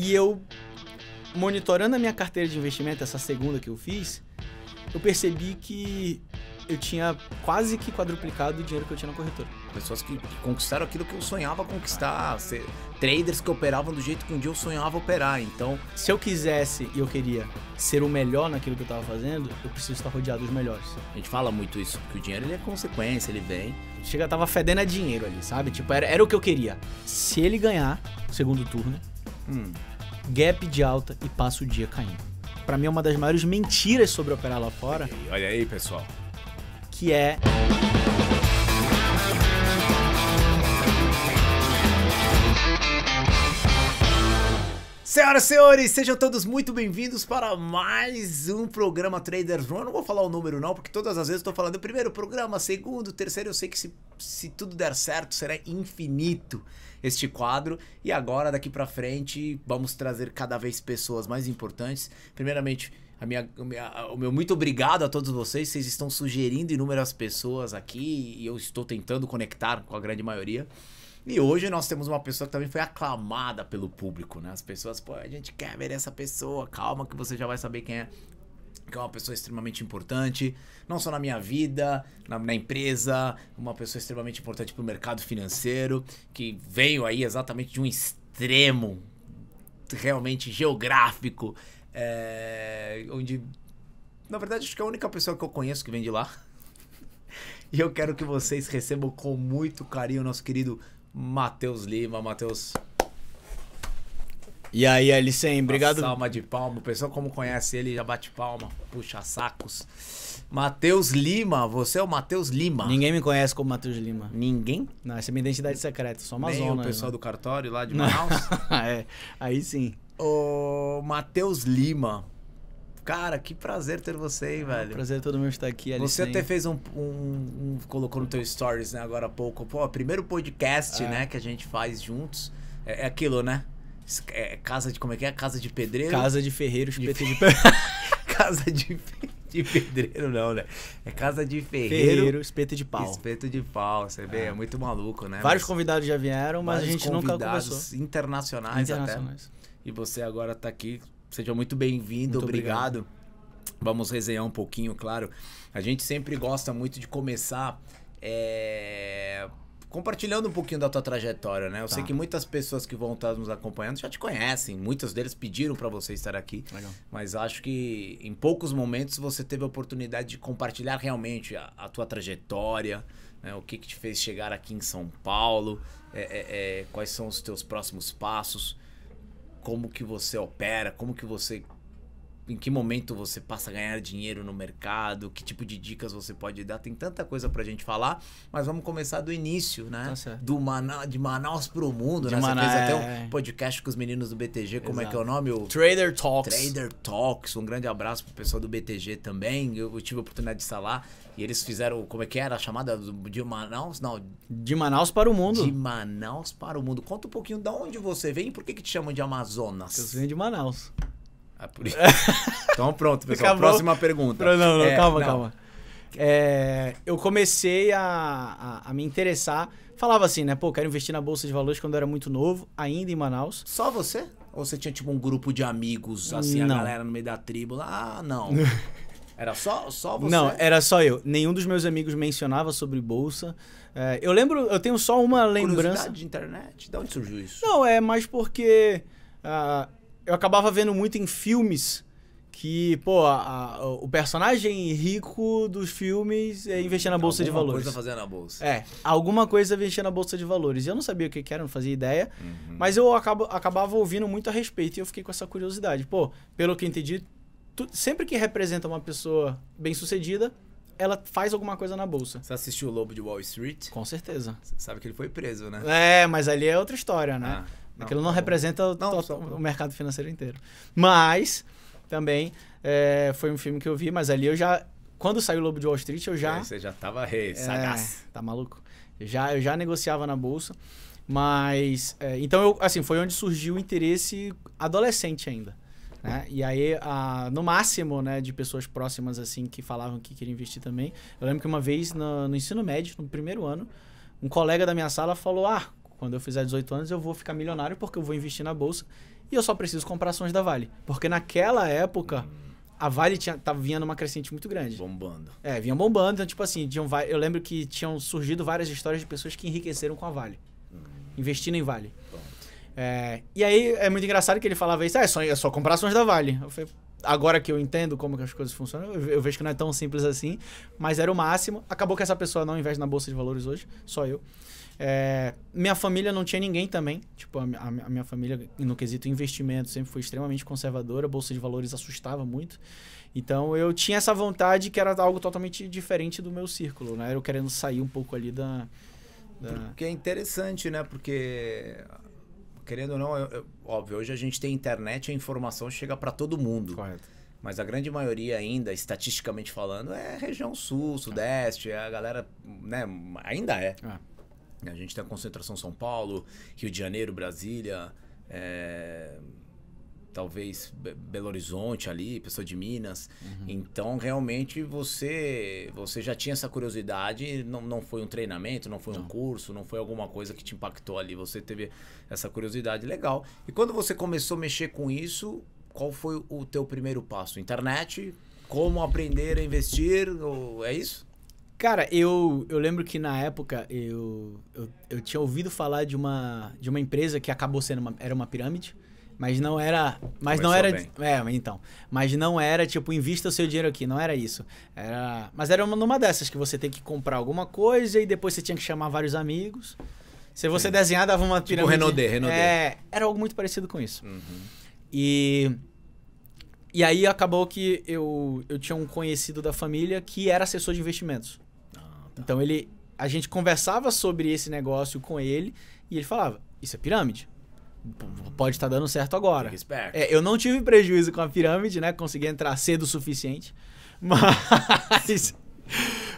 E eu, monitorando a minha carteira de investimento, essa segunda que eu fiz, eu percebi que eu tinha quase que quadruplicado o dinheiro que eu tinha na corretora. Pessoas que conquistaram aquilo que eu sonhava conquistar, ser, traders que operavam do jeito que um dia eu sonhava operar. Então, se eu quisesse e eu queria ser o melhor naquilo que eu estava fazendo, eu preciso estar rodeado dos melhores. A gente fala muito isso, que o dinheiro ele é consequência, ele vem. Chega, tava fedendo a dinheiro ali, sabe? Tipo, era, era o que eu queria. Se ele ganhar o segundo turno, hum gap de alta e passa o dia caindo. Para mim é uma das maiores mentiras sobre operar lá fora. Olha aí, olha aí pessoal. Que é Senhoras e senhores, sejam todos muito bem-vindos para mais um programa Traders Run. não vou falar o número não, porque todas as vezes estou falando primeiro programa, segundo, terceiro, eu sei que se, se tudo der certo será infinito este quadro. E agora, daqui para frente, vamos trazer cada vez pessoas mais importantes. Primeiramente, a minha, a minha, o meu muito obrigado a todos vocês. Vocês estão sugerindo inúmeras pessoas aqui e eu estou tentando conectar com a grande maioria. E hoje nós temos uma pessoa que também foi aclamada pelo público, né? As pessoas, pô, a gente quer ver essa pessoa, calma que você já vai saber quem é que é uma pessoa extremamente importante, não só na minha vida, na, na empresa, uma pessoa extremamente importante para o mercado financeiro, que veio aí exatamente de um extremo realmente geográfico, é, onde, na verdade, acho que é a única pessoa que eu conheço que vem de lá. E eu quero que vocês recebam com muito carinho o nosso querido Matheus Lima. Matheus, e aí, Alicem, obrigado. salma de palma. O pessoal, como conhece ele, já bate palma, puxa sacos. Matheus Lima, você é o Matheus Lima. Ninguém me conhece como Matheus Lima. Ninguém? Não, essa é minha identidade secreta, sou Amazonas. Nem o pessoal né? do cartório lá de Manaus? é, aí sim. Ô, Matheus Lima. Cara, que prazer ter você aí, é, velho. Prazer todo mundo estar aqui, Alice. Você até fez um, um, um, Colocou no teu stories, né, agora há pouco. Pô, primeiro podcast, é. né, que a gente faz juntos. é, é aquilo, né? É, casa de. Como é que é? Casa de pedreiro? Casa de ferreiro, espeto de. de... casa de, de pedreiro, não, né? É casa de ferreiro. Ferreiro, espeto de pau. Espeto de pau, você vê, é, é muito maluco, né? Vários mas, convidados já vieram, mas a gente nunca conversou. internacionais, internacionais até. E você agora tá aqui. Seja muito bem-vindo, obrigado. obrigado. Vamos resenhar um pouquinho, claro. A gente sempre gosta muito de começar. É compartilhando um pouquinho da tua trajetória, né? Eu tá. sei que muitas pessoas que vão estar nos acompanhando já te conhecem, muitas deles pediram para você estar aqui. Legal. Mas acho que em poucos momentos você teve a oportunidade de compartilhar realmente a, a tua trajetória, né? o que, que te fez chegar aqui em São Paulo, é, é, é, quais são os teus próximos passos, como que você opera, como que você em que momento você passa a ganhar dinheiro no mercado, que tipo de dicas você pode dar. Tem tanta coisa pra gente falar, mas vamos começar do início, né? Tá do Mana de Manaus pro mundo, de né? Mana... Você fez até um é. podcast com os meninos do BTG, como é que é o nome? O... Trader Talks. Trader Talks. Um grande abraço pro pessoal do BTG também. Eu, eu tive a oportunidade de estar lá e eles fizeram, como é que era a chamada? De Manaus? Não. De Manaus para o mundo. De Manaus para o mundo. Conta um pouquinho de onde você vem e por que, que te chamam de Amazonas? Eu venho de Manaus. Ah, por isso. então pronto, pessoal. Acabou. Próxima pergunta. Não, não, é, calma, não. calma. É, eu comecei a, a, a, me interessar. Falava assim, né? Pô, quero investir na Bolsa de Valores quando eu era muito novo, ainda em Manaus. Só você? Ou você tinha tipo um grupo de amigos, assim, não. a galera no meio da tribo? Ah, não. Era só, só você? Não, era só eu. Nenhum dos meus amigos mencionava sobre bolsa. É, eu lembro, eu tenho só uma lembrança. de internet? De onde surgiu isso? Não, é mais porque uh, eu acabava vendo muito em filmes que, pô, a, a, o personagem rico dos filmes é investir na bolsa alguma de valores. Alguma coisa fazer na bolsa. É, alguma coisa investir na bolsa de valores. Eu não sabia o que, que era, não fazia ideia, uhum. mas eu acabo, acabava ouvindo muito a respeito e eu fiquei com essa curiosidade. Pô, pelo que eu entendi, tu, sempre que representa uma pessoa bem-sucedida, ela faz alguma coisa na bolsa. Você assistiu o Lobo de Wall Street? Com certeza. Você sabe que ele foi preso, né? É, mas ali é outra história, né? Ah. Não, Aquilo não tá representa não, o, só... o, mercado financeiro inteiro. Mas, também, é, foi um filme que eu vi, mas ali eu já. Quando saiu o Lobo de Wall Street, eu já. você já tava rei, é, sagaz. tá maluco? Eu já, eu já negociava na bolsa. Mas. É, então, eu, assim, foi onde surgiu o interesse adolescente ainda. Né? E aí, a, no máximo, né, de pessoas próximas, assim, que falavam que queriam investir também. Eu lembro que uma vez no, no ensino médio, no primeiro ano, um colega da minha sala falou: Ah, quando eu fizer 18 anos, eu vou ficar milionário porque eu vou investir na bolsa e eu só preciso comprar ações da Vale. Porque naquela época, hum. a Vale tinha, tava, vindo numa crescente muito grande. Bombando. É, vinha bombando. Então, tipo assim, tinham, eu lembro que tinham surgido várias histórias de pessoas que enriqueceram com a Vale. Hum. Investindo em Vale. É, e aí é muito engraçado que ele falava isso, ah, é só, é só comprar ações da Vale. Eu falei, agora que eu entendo como que as coisas funcionam, eu, vejo que não é tão simples assim, mas era o máximo. Acabou que essa pessoa não investe na bolsa de valores hoje, só eu. É, minha família não tinha ninguém também. Tipo, a, a, minha família, no quesito investimento, sempre foi extremamente conservadora. Bolsa de valores assustava muito. Então, eu tinha essa vontade que era algo totalmente diferente do meu círculo, né? Eu querendo sair um pouco ali da... da... Porque é interessante, né? Porque querendo ou não, eu, eu, óbvio, hoje a gente tem internet, a informação chega para todo mundo. Correto. Mas a grande maioria ainda, estatisticamente falando, é região sul, sudeste, é a galera, né, ainda é. é. A gente tem a concentração São Paulo, Rio de Janeiro, Brasília, é, talvez Belo Horizonte ali, pessoa de Minas. Uhum. Então, realmente, você você já tinha essa curiosidade, não, não foi um treinamento, não foi não. um curso, não foi alguma coisa que te impactou ali. Você teve essa curiosidade legal. E quando você começou a mexer com isso, qual foi o teu primeiro passo? Internet? Como aprender a investir? é isso? Cara, eu, eu lembro que na época eu, eu, eu tinha ouvido falar de uma, de uma empresa que acabou sendo uma, era uma pirâmide. Mas não era. Mas Começou não era. Bem. É, então. Mas não era tipo, invista o seu dinheiro aqui. Não era isso. Era. Mas era uma, numa dessas que você tem que comprar alguma coisa e depois você tinha que chamar vários amigos. Se você Sim. desenhar, dava uma tipo pirâmide. Tipo Renaudê, Renaudê. É, era algo muito parecido com isso. Uhum. E. E aí acabou que eu, eu tinha um conhecido da família que era assessor de investimentos. Ah, tá. Então ele. A gente conversava sobre esse negócio com ele e ele falava: Isso é pirâmide pode estar tá dando certo agora. É, eu não tive prejuízo com a pirâmide, né? Consegui entrar cedo o suficiente. Mas.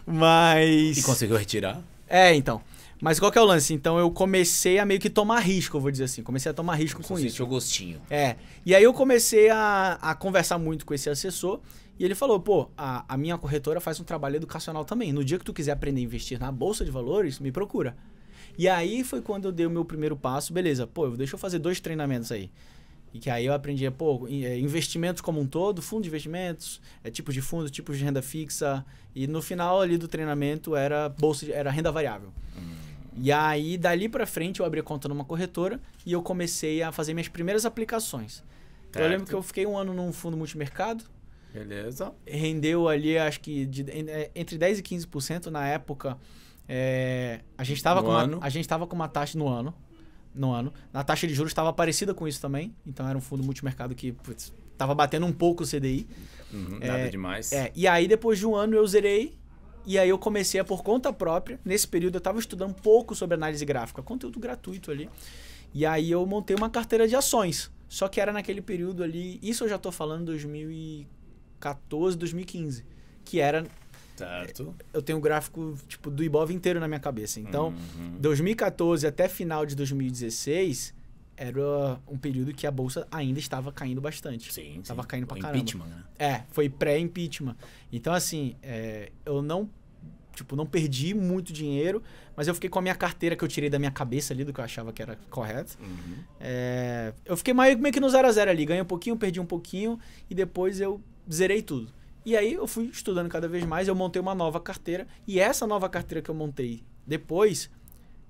mas. E conseguiu retirar? É, então. Mas qual que é o lance? Então eu comecei a meio que tomar risco, eu vou dizer assim. Comecei a tomar risco eu com isso. Sentiu gostinho. É. E aí eu comecei a, a conversar muito com esse assessor. E ele falou, pô, a, a minha corretora faz um trabalho educacional também. No dia que tu quiser aprender a investir na Bolsa de Valores, me procura. E aí foi quando eu dei o meu primeiro passo, beleza, pô, deixa eu fazer dois treinamentos aí. E que aí eu aprendi, pô, eh, investimentos como um todo, fundo de investimentos, é, tipos de fundo, tipos de renda fixa. E no final ali do treinamento era bolsa, de, era renda variável. Hum. E aí, dali pra frente, eu abri a conta numa corretora e eu comecei a fazer minhas primeiras aplicações. Então, eu lembro que eu fiquei um ano num fundo multimercado. Beleza. Rendeu ali, acho que de, eh, entre 10% e 15% na época. É, a gente estava com uma, a gente estava com uma taxa no ano, no ano. A taxa de juros estava parecida com isso também, então era um fundo multimercado que estava batendo um pouco o CDI. Uhum, é, nada demais. É, e aí depois de um ano eu zerei e aí eu comecei a por conta própria. Nesse período eu estava estudando um pouco sobre análise gráfica, conteúdo gratuito ali. E aí eu montei uma carteira de ações. Só que era naquele período ali, isso eu já estou falando 2014, 2015, que era Certo. Eu tenho um gráfico tipo do Ibov inteiro na minha cabeça. Então, uhum. 2014 até final de 2016 era um período que a bolsa ainda estava caindo bastante. Sim. Estava caindo pra foi caramba. Impeachment, né? É, foi pré-impeachment. Então, assim, é, eu não tipo, não perdi muito dinheiro, mas eu fiquei com a minha carteira que eu tirei da minha cabeça ali, do que eu achava que era correto. Uhum. É, eu fiquei meio, meio que no zero a zero ali. Ganhei um pouquinho, perdi um pouquinho e depois eu zerei tudo. E aí eu fui estudando cada vez mais, eu montei uma nova carteira. E essa nova carteira que eu montei depois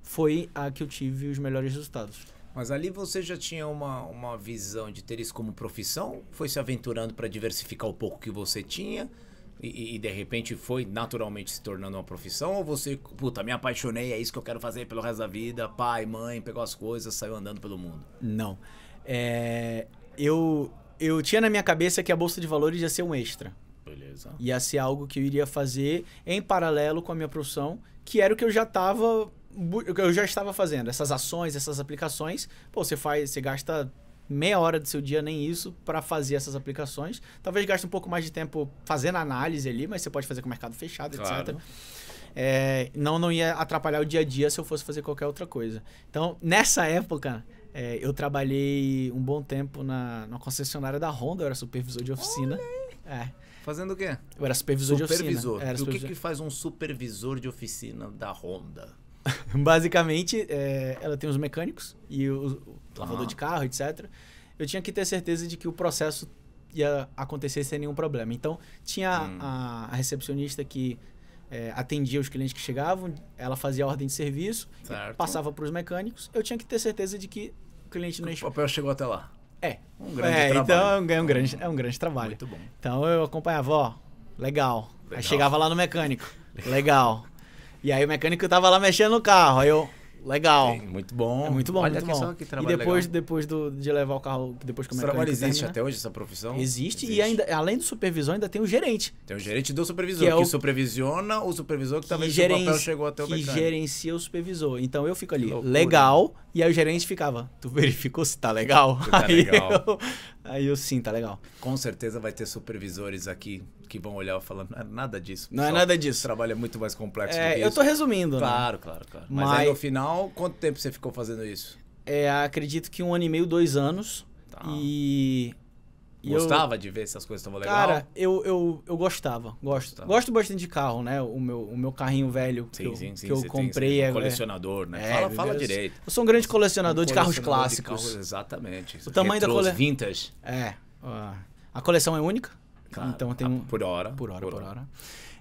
foi a que eu tive os melhores resultados. Mas ali você já tinha uma, uma visão de ter isso como profissão? Foi se aventurando para diversificar o pouco que você tinha? E, e, de repente foi naturalmente se tornando uma profissão? Ou você, puta, me apaixonei, é isso que eu quero fazer pelo resto da vida, pai, mãe, pegou as coisas, saiu andando pelo mundo? Não. É, eu, eu tinha na minha cabeça que a Bolsa de Valores ia ser um extra. Beleza. Ia ser algo que eu iria fazer em paralelo com a minha profissão, que era o que eu já estava eu já estava fazendo essas ações, essas aplicações. Pô, você faz, você gasta meia hora do seu dia nem isso para fazer essas aplicações. Talvez gaste um pouco mais de tempo fazendo análise ali, mas você pode fazer com o mercado fechado, claro. etc. É, não, não ia atrapalhar o dia a dia se eu fosse fazer qualquer outra coisa. Então, nessa época, é, eu trabalhei um bom tempo na, na concessionária da Honda, eu era supervisor de oficina. É. Fazendo o quê? Eu era supervisor, supervisor. de oficina. Supervisor. O que, que faz um supervisor de oficina da Honda? Basicamente, é, ela tem os mecânicos e o, o lavador ah. de carro, etc. Eu tinha que ter certeza de que o processo ia acontecer sem nenhum problema. Então, tinha hum. a, a, recepcionista que é, atendia os clientes que chegavam, ela fazia a ordem de serviço, passava para os mecânicos. Eu tinha que ter certeza de que o cliente não... O papel chegou até lá. É. Um grande é, então trabalho. Então é um, é um, grande, é um grande trabalho. Muito bom. Então eu acompanhava, ó, legal. legal. Aí chegava lá no mecânico, legal. E aí o mecânico tava lá mexendo no carro. Aí eu, Legal. Sim, muito bom. É muito bom, Olha muito bom. que e depois, legal. depois do, de levar o carro, depois que o mecânico trabalho existe termina, até hoje essa profissão? Existe, existe, e ainda, além do supervisor, ainda tem o gerente. Tem o gerente do supervisor, que, é o, que supervisiona o supervisor que, que talvez o papel chegou até o que mecânico. Que gerencia o supervisor. Então eu fico ali, legal, e aí o gerente ficava, tu verificou se tá legal? Tu tá legal. Eu, Aí eu sim, tá legal. Com certeza vai ter supervisores aqui que vão olhar falando, não é nada disso. Não é nada disso. O trabalho é muito mais complexo é, do que eu tô resumindo, Claro, né? claro, claro. Mas, Mas aí no final, quanto tempo você ficou fazendo isso? É, acredito que um ano e meio, dois anos. Tá. E e Gostava eu, de ver se as coisas estavam legais? Cara, eu, eu, eu gostava. Gosto. Gostava. Gosto bastante de carro, né? O meu, o meu carrinho velho que eu, sim, sim, que eu comprei. Tem, é, é, é, colecionador, né? É, fala, fala direito. Eu sou um grande colecionador, um de colecionador carros clássicos. De carros, exatamente. O tamanho Retros, da coleção. vintage. É. A coleção é única. Claro, então tem ah, Por hora. Por hora, por, por hora. hora.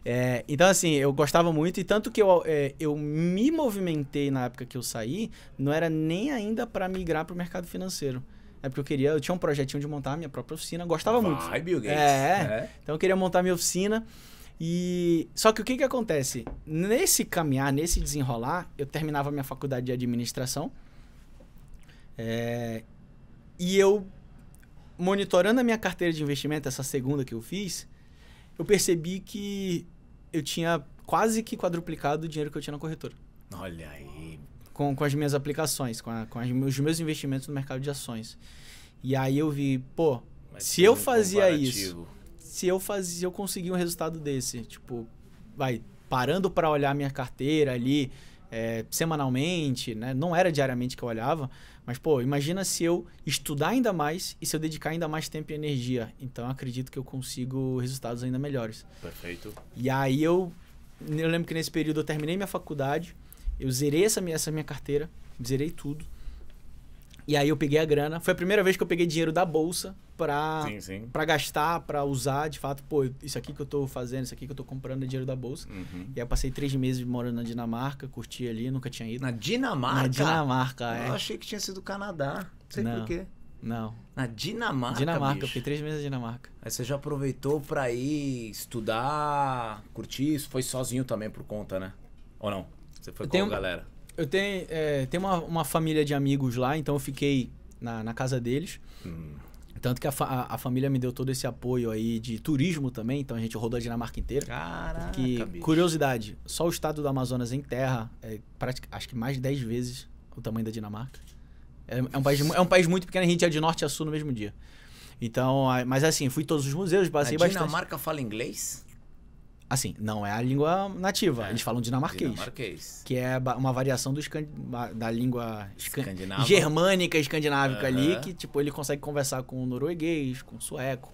É, então, assim, eu gostava muito, e tanto que eu, é, eu me movimentei na época que eu saí, não era nem ainda para migrar para o mercado financeiro. É porque eu queria, eu tinha um projetinho de montar a minha própria oficina, gostava Vai, muito. Bill Gates. É, é, Então eu queria montar minha oficina. E só que o que que acontece? Nesse caminhar, nesse desenrolar, eu terminava minha faculdade de administração. É... e eu monitorando a minha carteira de investimento, essa segunda que eu fiz, eu percebi que eu tinha quase que quadruplicado o dinheiro que eu tinha na corretora. Olha aí com, com as minhas aplicações, com, a, com as, os meus investimentos no mercado de ações. E aí eu vi, pô, Mas se eu fazia isso, se eu fazia, eu conseguia um resultado desse, tipo, vai parando para olhar minha carteira ali, é, semanalmente, né? Não era diariamente que eu olhava, mas pô, imagina se eu estudar ainda mais e se eu dedicar ainda mais tempo e energia. Então acredito que eu consigo resultados ainda melhores. Perfeito. E aí eu, eu lembro que nesse período eu terminei minha faculdade, eu zerei essa minha, essa minha carteira, zerei tudo. E aí eu peguei a grana. Foi a primeira vez que eu peguei dinheiro da bolsa pra, sim, sim. pra gastar, pra usar. De fato, pô, isso aqui que eu tô fazendo, isso aqui que eu tô comprando é dinheiro da bolsa. Uhum. E aí eu passei três meses morando na Dinamarca, curti ali, nunca tinha ido. Na Dinamarca? Na Dinamarca, eu é. Eu achei que tinha sido Canadá. Não sei Não. por quê. Não. Na Dinamarca? Dinamarca, bicho. eu fiquei três meses na Dinamarca. Aí você já aproveitou pra ir estudar, curtir? Isso foi sozinho também por conta, né? Ou não? Você foi eu com tenho, a galera? Eu tenho, é, tenho uma, uma, família de amigos lá, então eu fiquei na, na casa deles. Hum. Tanto que a, a, a, família me deu todo esse apoio aí de turismo também, então a gente rodou a Dinamarca inteira. Caraca, que, curiosidade, só o estado do Amazonas em terra é acho que mais de 10 vezes o tamanho da Dinamarca. É, é, um país, é um país muito pequeno, a gente é de norte a sul no mesmo dia. Então, mas assim, fui todos os museus, passei a bastante. A Dinamarca fala inglês? Assim, não é a língua nativa. É. Eles falam dinamarquês. Dinamarquês. Que é uma variação do da língua Escandinava. germânica, escandinávica uhum. ali, que tipo, ele consegue conversar com norueguês, com sueco.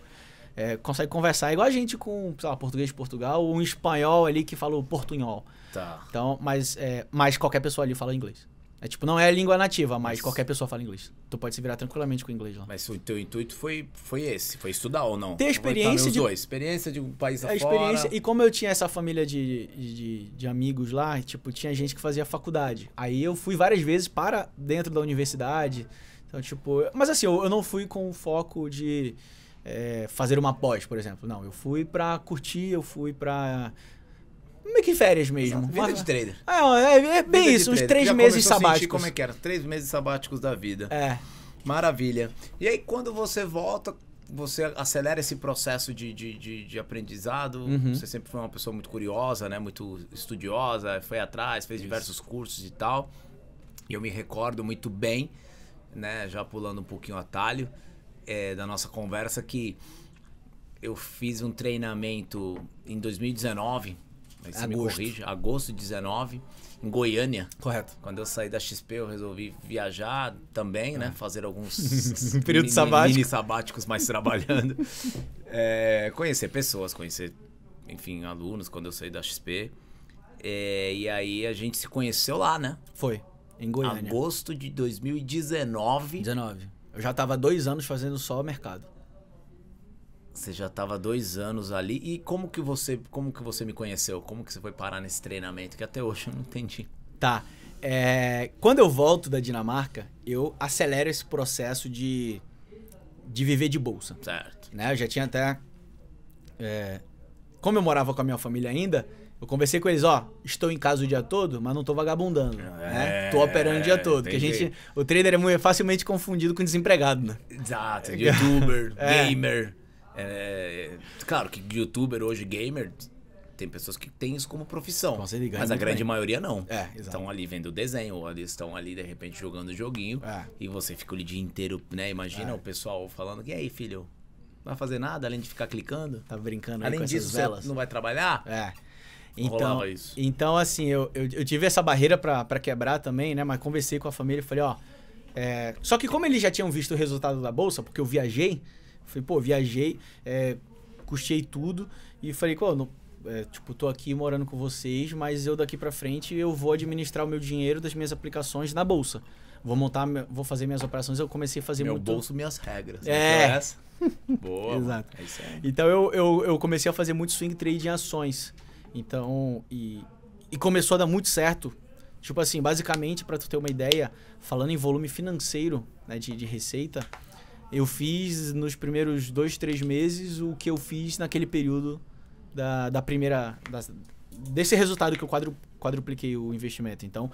É, consegue conversar igual a gente com, sei lá, português de Portugal ou um espanhol ali que fala o portunhol. Tá. Então, mas, é, mas qualquer pessoa ali fala inglês. É tipo, não é língua nativa, mas, mas, qualquer pessoa fala inglês. Tu pode se virar tranquilamente com o inglês lá. Mas o teu intuito foi, foi esse, foi estudar ou não? Ter experiência de... Dois. Experiência de um país a é, afora. Experiência, e como eu tinha essa família de, de, de amigos lá, tipo, tinha gente que fazia faculdade. Aí eu fui várias vezes para dentro da universidade. Então, tipo... Mas assim, eu, eu não fui com foco de... É, fazer uma pós, por exemplo. Não, eu fui para curtir, eu fui para meio que férias mesmo. Exato. Vida de trader. É, é, é bem isso, uns três Já meses sabáticos. como é que era? Três meses sabáticos da vida. É. Maravilha. E aí, quando você volta, você acelera esse processo de, de, de, de aprendizado. Uhum. Você sempre foi uma pessoa muito curiosa, né? Muito estudiosa, foi atrás, fez isso. diversos cursos e tal. E eu me recordo muito bem, né? Já pulando um pouquinho o atalho é, da nossa conversa, que eu fiz um treinamento em 2019 Aí você agosto. me corrige, agosto de 19, em Goiânia. Correto. Quando eu saí da XP, eu resolvi viajar também, né? Ah. Fazer alguns períodos período mini, sabático. mini sabáticos, mas trabalhando. é, conhecer pessoas, conhecer, enfim, alunos quando eu saí da XP. É, e aí a gente se conheceu lá, né? Foi. Em Goiânia. Agosto de 2019. 19. Eu já estava dois anos fazendo só mercado. Você já estava dois anos ali. E como que você como que você me conheceu? Como que você foi parar nesse treinamento? Que até hoje eu não entendi. Tá. É, quando eu volto da Dinamarca, eu acelero esse processo de, de viver de bolsa. Certo. Né? Eu já tinha até. É, como eu morava com a minha família ainda, eu conversei com eles, ó, estou em casa o dia todo, mas não estou vagabundando, né? é, né? Tô operando o dia todo, que a gente, o trader é muito é facilmente confundido com desempregado, né? Exato, youtuber, é. gamer. É, é, claro que youtuber hoje, gamer, tem pessoas que têm isso como profissão. Então mas a grande maioria não. É, estão ali vendo desenho, ou eles estão ali, de repente, jogando joguinho. É. E você fica o dia inteiro, né? Imagina é. o pessoal falando, e aí, filho? Não vai fazer nada além de ficar clicando? Tá brincando além disso, você não vai trabalhar? É. Então, então assim, eu, eu, eu, tive essa barreira para quebrar também, né? Mas conversei com a família e falei, ó... É, só que como eles já tinham visto o resultado da bolsa, porque eu viajei, Falei, pô, viajei, é, custei tudo e falei, pô, não, é, tipo, tô aqui morando com vocês, mas eu daqui para frente eu vou administrar o meu dinheiro das minhas aplicações na bolsa. Vou montar, vou fazer minhas operações. Eu comecei a fazer meu muito. Meu bolso, minhas regras. Né? É. Então, é Boa. Exato. É então eu, eu, eu, comecei a fazer muito swing trade em ações. Então, e, e começou a dar muito certo. Tipo assim, basicamente, para tu ter uma ideia, falando em volume financeiro, né, de, de receita, eu fiz nos primeiros dois, três meses o que eu fiz naquele período da, da primeira. Da, desse resultado que eu quadru, quadrupliquei o investimento. Então,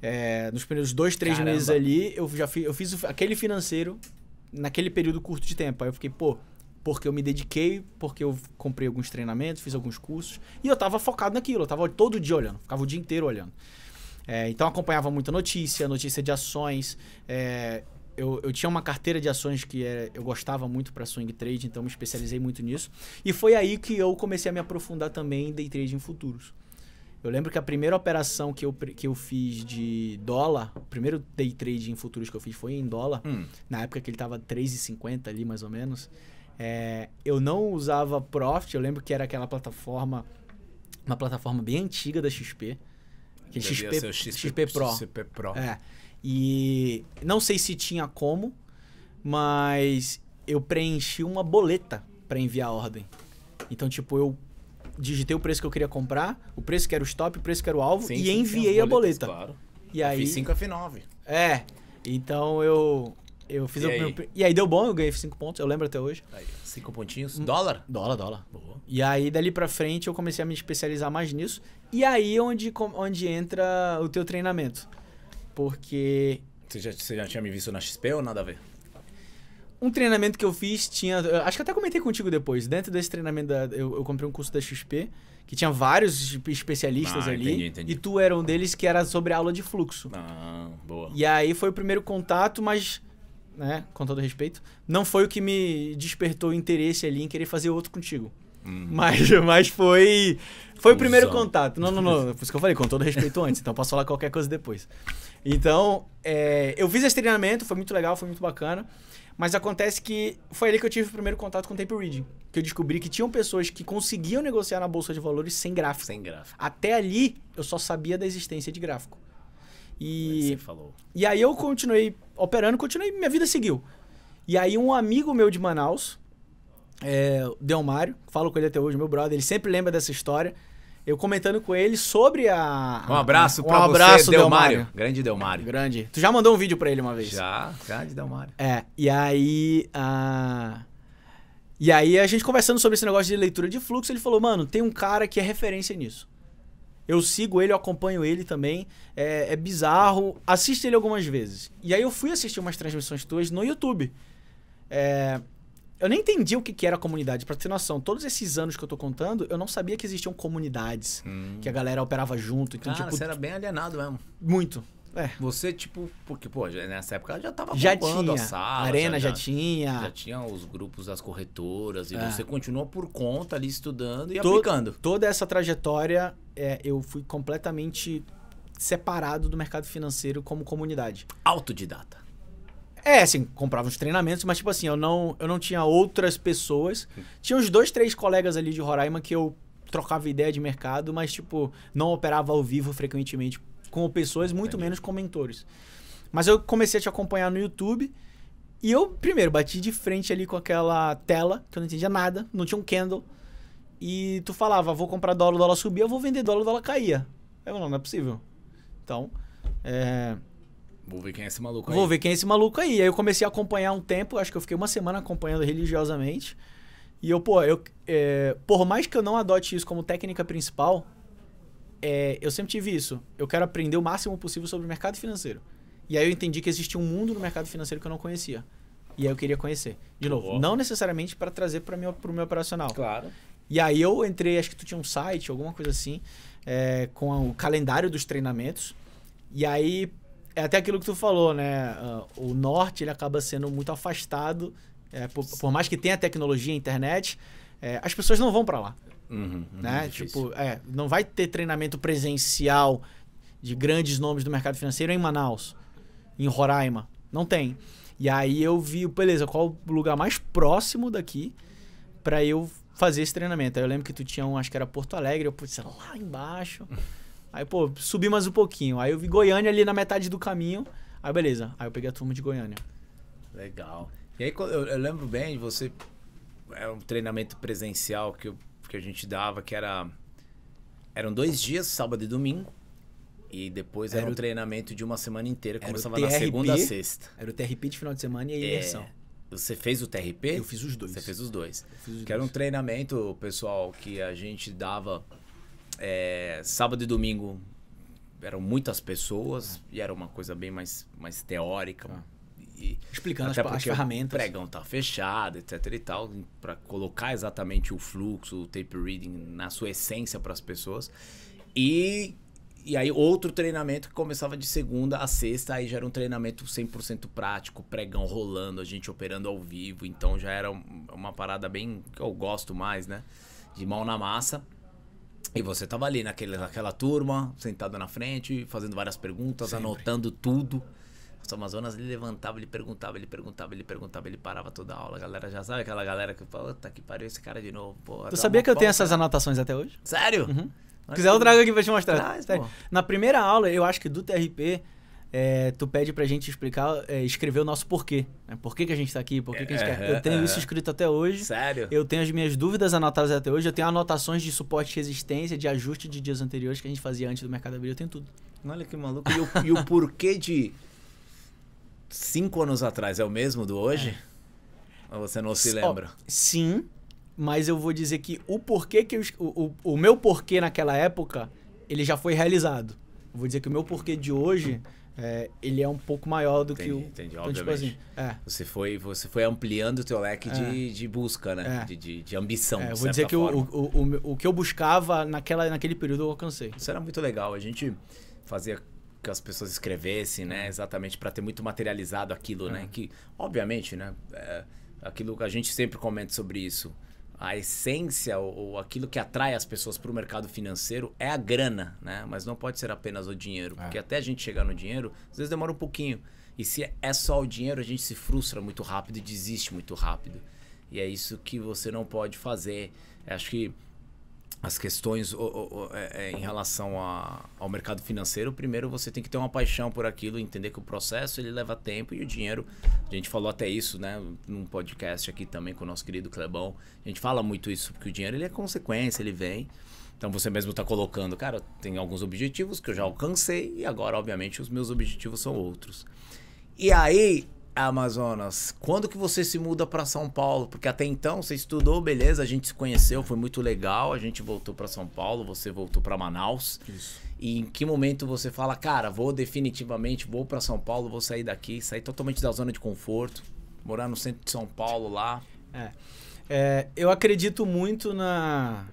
é, nos primeiros dois, três Caramba. meses ali, eu já fiz, eu fiz aquele financeiro naquele período curto de tempo. Aí eu fiquei, pô, porque eu me dediquei, porque eu comprei alguns treinamentos, fiz alguns cursos, e eu tava focado naquilo, eu tava todo dia olhando, ficava o dia inteiro olhando. É, então acompanhava muita notícia, notícia de ações, é, eu, eu tinha uma carteira de ações que era, é, eu gostava muito para swing trade, então me especializei muito nisso. E foi aí que eu comecei a me aprofundar também em day trade em futuros. Eu lembro que a primeira operação que eu, que eu fiz de dólar, o primeiro day trade em futuros que eu fiz foi em dólar, hum. na época que ele estava 3,50 ali mais ou menos. É, eu não usava Profit, eu lembro que era aquela plataforma, uma plataforma bem antiga da XP. Que é Devia XP, XP, XP Pro. XP Pro. É. E não sei se tinha como, mas eu preenchi uma boleta para enviar a ordem. Então, tipo, eu digitei o preço que eu queria comprar, o preço que era o stop, o preço que era o alvo sim, e sim, enviei a boleta. Claro. E aí fiz 5 F9. É. Então eu eu fiz e o aí? Meu, e aí deu bom, eu ganhei 5 pontos, eu lembro até hoje. Aí, cinco pontinhos, hum. dólar? Dólar, dólar. Boa. E aí dali para frente eu comecei a me especializar mais nisso. E aí é onde onde entra o teu treinamento. Porque. Você já, você já tinha me visto na XP ou nada a ver? um treinamento que eu fiz tinha. Acho que até comentei contigo depois. Dentro desse treinamento, da, eu, eu, comprei um curso da XP, que tinha vários especialistas ah, ali. Entendi, entendi. E tu era um deles que era sobre aula de fluxo. Ah, boa. E aí foi o primeiro contato, mas, né, com todo respeito, não foi o que me despertou o interesse ali em querer fazer outro contigo. Hum. Mas, mas foi. Foi o primeiro contato. Não, não, não. Por isso que eu falei, com todo respeito antes, então posso falar qualquer coisa depois. Então, é, eu fiz esse treinamento, foi muito legal, foi muito bacana. Mas acontece que foi ali que eu tive o primeiro contato com o Tape Reading. Que eu descobri que tinham pessoas que conseguiam negociar na Bolsa de Valores sem gráfico. Sem gráfico. Até ali, eu só sabia da existência de gráfico. E, e aí eu continuei operando, continuei, minha vida seguiu. E aí um amigo meu de Manaus, é, Delmário, falo com ele até hoje, meu brother, ele sempre lembra dessa história. Eu comentando com ele sobre a. Um abraço a, pra um abraço, Delmário. Delmário. Grande Delmário. Grande. Tu já mandou um vídeo pra ele uma vez? Já, grande Delmário. É, e aí. A... E aí a gente conversando sobre esse negócio de leitura de fluxo, ele falou, mano, tem um cara que é referência nisso. Eu sigo ele, eu acompanho ele também. É, é bizarro. Assiste ele algumas vezes. E aí eu fui assistir umas transmissões tuas no YouTube. É, eu nem entendi o que, que era comunidade, pra ter noção. Todos esses anos que eu tô contando, eu não sabia que existiam comunidades. Hum. Que a galera operava junto. Então, Cara, tipo, você era bem alienado mesmo. Muito. É. Você, tipo, porque, pô, nessa época já tava já tinha. a sala. arena já, já, já, tinha. Já tinha os grupos das corretoras. E então é. você continuou por conta ali estudando e to aplicando. Toda essa trajetória, é, eu fui completamente separado do mercado financeiro como comunidade. Autodidata. É, assim, comprava uns treinamentos, mas tipo assim, eu não, eu não tinha outras pessoas. Tinha uns dois, três colegas ali de Roraima que eu trocava ideia de mercado, mas tipo, não operava ao vivo frequentemente com pessoas, muito Entendi. menos com mentores. Mas eu comecei a te acompanhar no YouTube e eu, primeiro, bati de frente ali com aquela tela, que eu não entendia nada, não tinha um candle. E tu falava, vou comprar dólar, o dólar subia, vou vender dólar, o dólar caía. Eu não, não é possível. Então, é Vou ver quem é esse maluco aí. Vou ver quem é esse maluco aí. Aí eu comecei a acompanhar um tempo, acho que eu fiquei uma semana acompanhando religiosamente. E eu, pô, eu, é, por mais que eu não adote isso como técnica principal, é, eu sempre tive isso. Eu quero aprender o máximo possível sobre o mercado financeiro. E aí eu entendi que existia um mundo no mercado financeiro que eu não conhecia. E aí eu queria conhecer. De novo, não necessariamente para trazer para o meu operacional. Claro. E aí eu entrei, acho que tu tinha um site, alguma coisa assim, é, com o calendário dos treinamentos. E aí, é até aquilo que tu falou, né? Ah, o norte ele acaba sendo muito afastado. É, por, por, mais que tenha tecnologia, internet, é, as pessoas não vão para lá. Uhum, uhum né? tipo, é, não vai ter treinamento presencial de grandes nomes do mercado financeiro em Manaus, em Roraima. Não tem. E aí eu vi, beleza, qual o lugar mais próximo daqui para eu fazer esse treinamento? Aí eu lembro que tu tinha um, acho que era Porto Alegre, eu, putz, lá embaixo. Aí, pô, subi mais um pouquinho. Aí eu vi Goiânia ali na metade do caminho. Aí, beleza. Aí eu peguei a turma de Goiânia. Legal. E aí, eu, eu lembro bem de você. É um treinamento presencial que, eu, que a gente dava, que era. Eram dois dias, sábado e domingo. E depois era, era um treinamento de uma semana inteira. Começava TRP, na segunda a sexta. Era o TRP de final de semana e a é. imersão. É, você fez o TRP? Eu fiz os dois. Você fez os dois. Os que dois. era um treinamento, pessoal, que a gente dava é, sábado e domingo eram muitas pessoas e era uma coisa bem mais, mais teórica. Tá. E, Explicando até as, as ferramentas. O pregão tá fechado, etc e tal, para colocar exatamente o fluxo, o tape reading na sua essência para as pessoas. E e aí outro treinamento que começava de segunda a sexta, aí já era um treinamento 100% prático, pregão rolando, a gente operando ao vivo, então já era uma parada bem que eu gosto mais, né? De mão na massa. E você tava ali naquele, naquela turma, sentado na frente, fazendo várias perguntas, Sempre. anotando tudo. O Amazonas, ele levantava, ele perguntava, ele perguntava, ele perguntava, ele parava toda a aula. A galera já sabe aquela galera que fala, tá que pariu esse cara de novo. Porra, tu tá sabia que eu tenho essas anotações até hoje? Sério? Uhum. Se quiser, eu trago aqui pra te mostrar. Traz, Na primeira aula, eu acho que do TRP, é, tu pede pra gente explicar, é, escrever o nosso porquê. Né? Por que, que a gente tá aqui, por que, que a gente quer. Eu tenho isso escrito até hoje. Sério? Eu tenho as minhas dúvidas anotadas até hoje. Eu tenho anotações de suporte e resistência, de ajuste de dias anteriores que a gente fazia antes do mercado abrir. Eu tenho tudo. Olha que maluco. E o, e o porquê de cinco anos atrás é o mesmo do hoje? É. Ou você não se lembra? Oh, sim, mas eu vou dizer que o porquê que eu, o, o, o meu porquê naquela época, ele já foi realizado. Eu vou dizer que o meu porquê de hoje é, ele é um pouco maior do entendi, que o. Entendi, então, tipo assim, é. você, foi, você foi ampliando o teu leque é. de, de busca, né? É. De, de, de, ambição. É, vou dizer que o, o, o, o, que eu buscava naquela, naquele período eu alcancei. Isso era muito legal. A gente fazia que as pessoas escrevessem, né? Exatamente para ter muito materializado aquilo, né? É. Que, obviamente, né? É, aquilo que a gente sempre comenta sobre isso a essência ou, ou aquilo que atrai as pessoas para o mercado financeiro é a grana, né? Mas não pode ser apenas o dinheiro, porque é. até a gente chegar no dinheiro, às vezes demora um pouquinho. E se é só o dinheiro, a gente se frustra muito rápido e desiste muito rápido. E é isso que você não pode fazer. Eu acho que as questões é, é, em relação a, ao mercado financeiro, primeiro você tem que ter uma paixão por aquilo, entender que o processo ele leva tempo e o dinheiro. A gente falou até isso, né, num podcast aqui também com o nosso querido Clebão. A gente fala muito isso porque o dinheiro ele é consequência, ele vem. Então você mesmo está colocando, cara, tem alguns objetivos que eu já alcancei e agora, obviamente, os meus objetivos são outros. E aí Amazonas, quando que você se muda para São Paulo? Porque até então você estudou, beleza, a gente se conheceu, foi muito legal, a gente voltou para São Paulo, você voltou para Manaus. Isso. E em que momento você fala, cara, vou definitivamente, vou para São Paulo, vou sair daqui, sair totalmente da zona de conforto, morar no centro de São Paulo lá? É. é eu acredito muito na,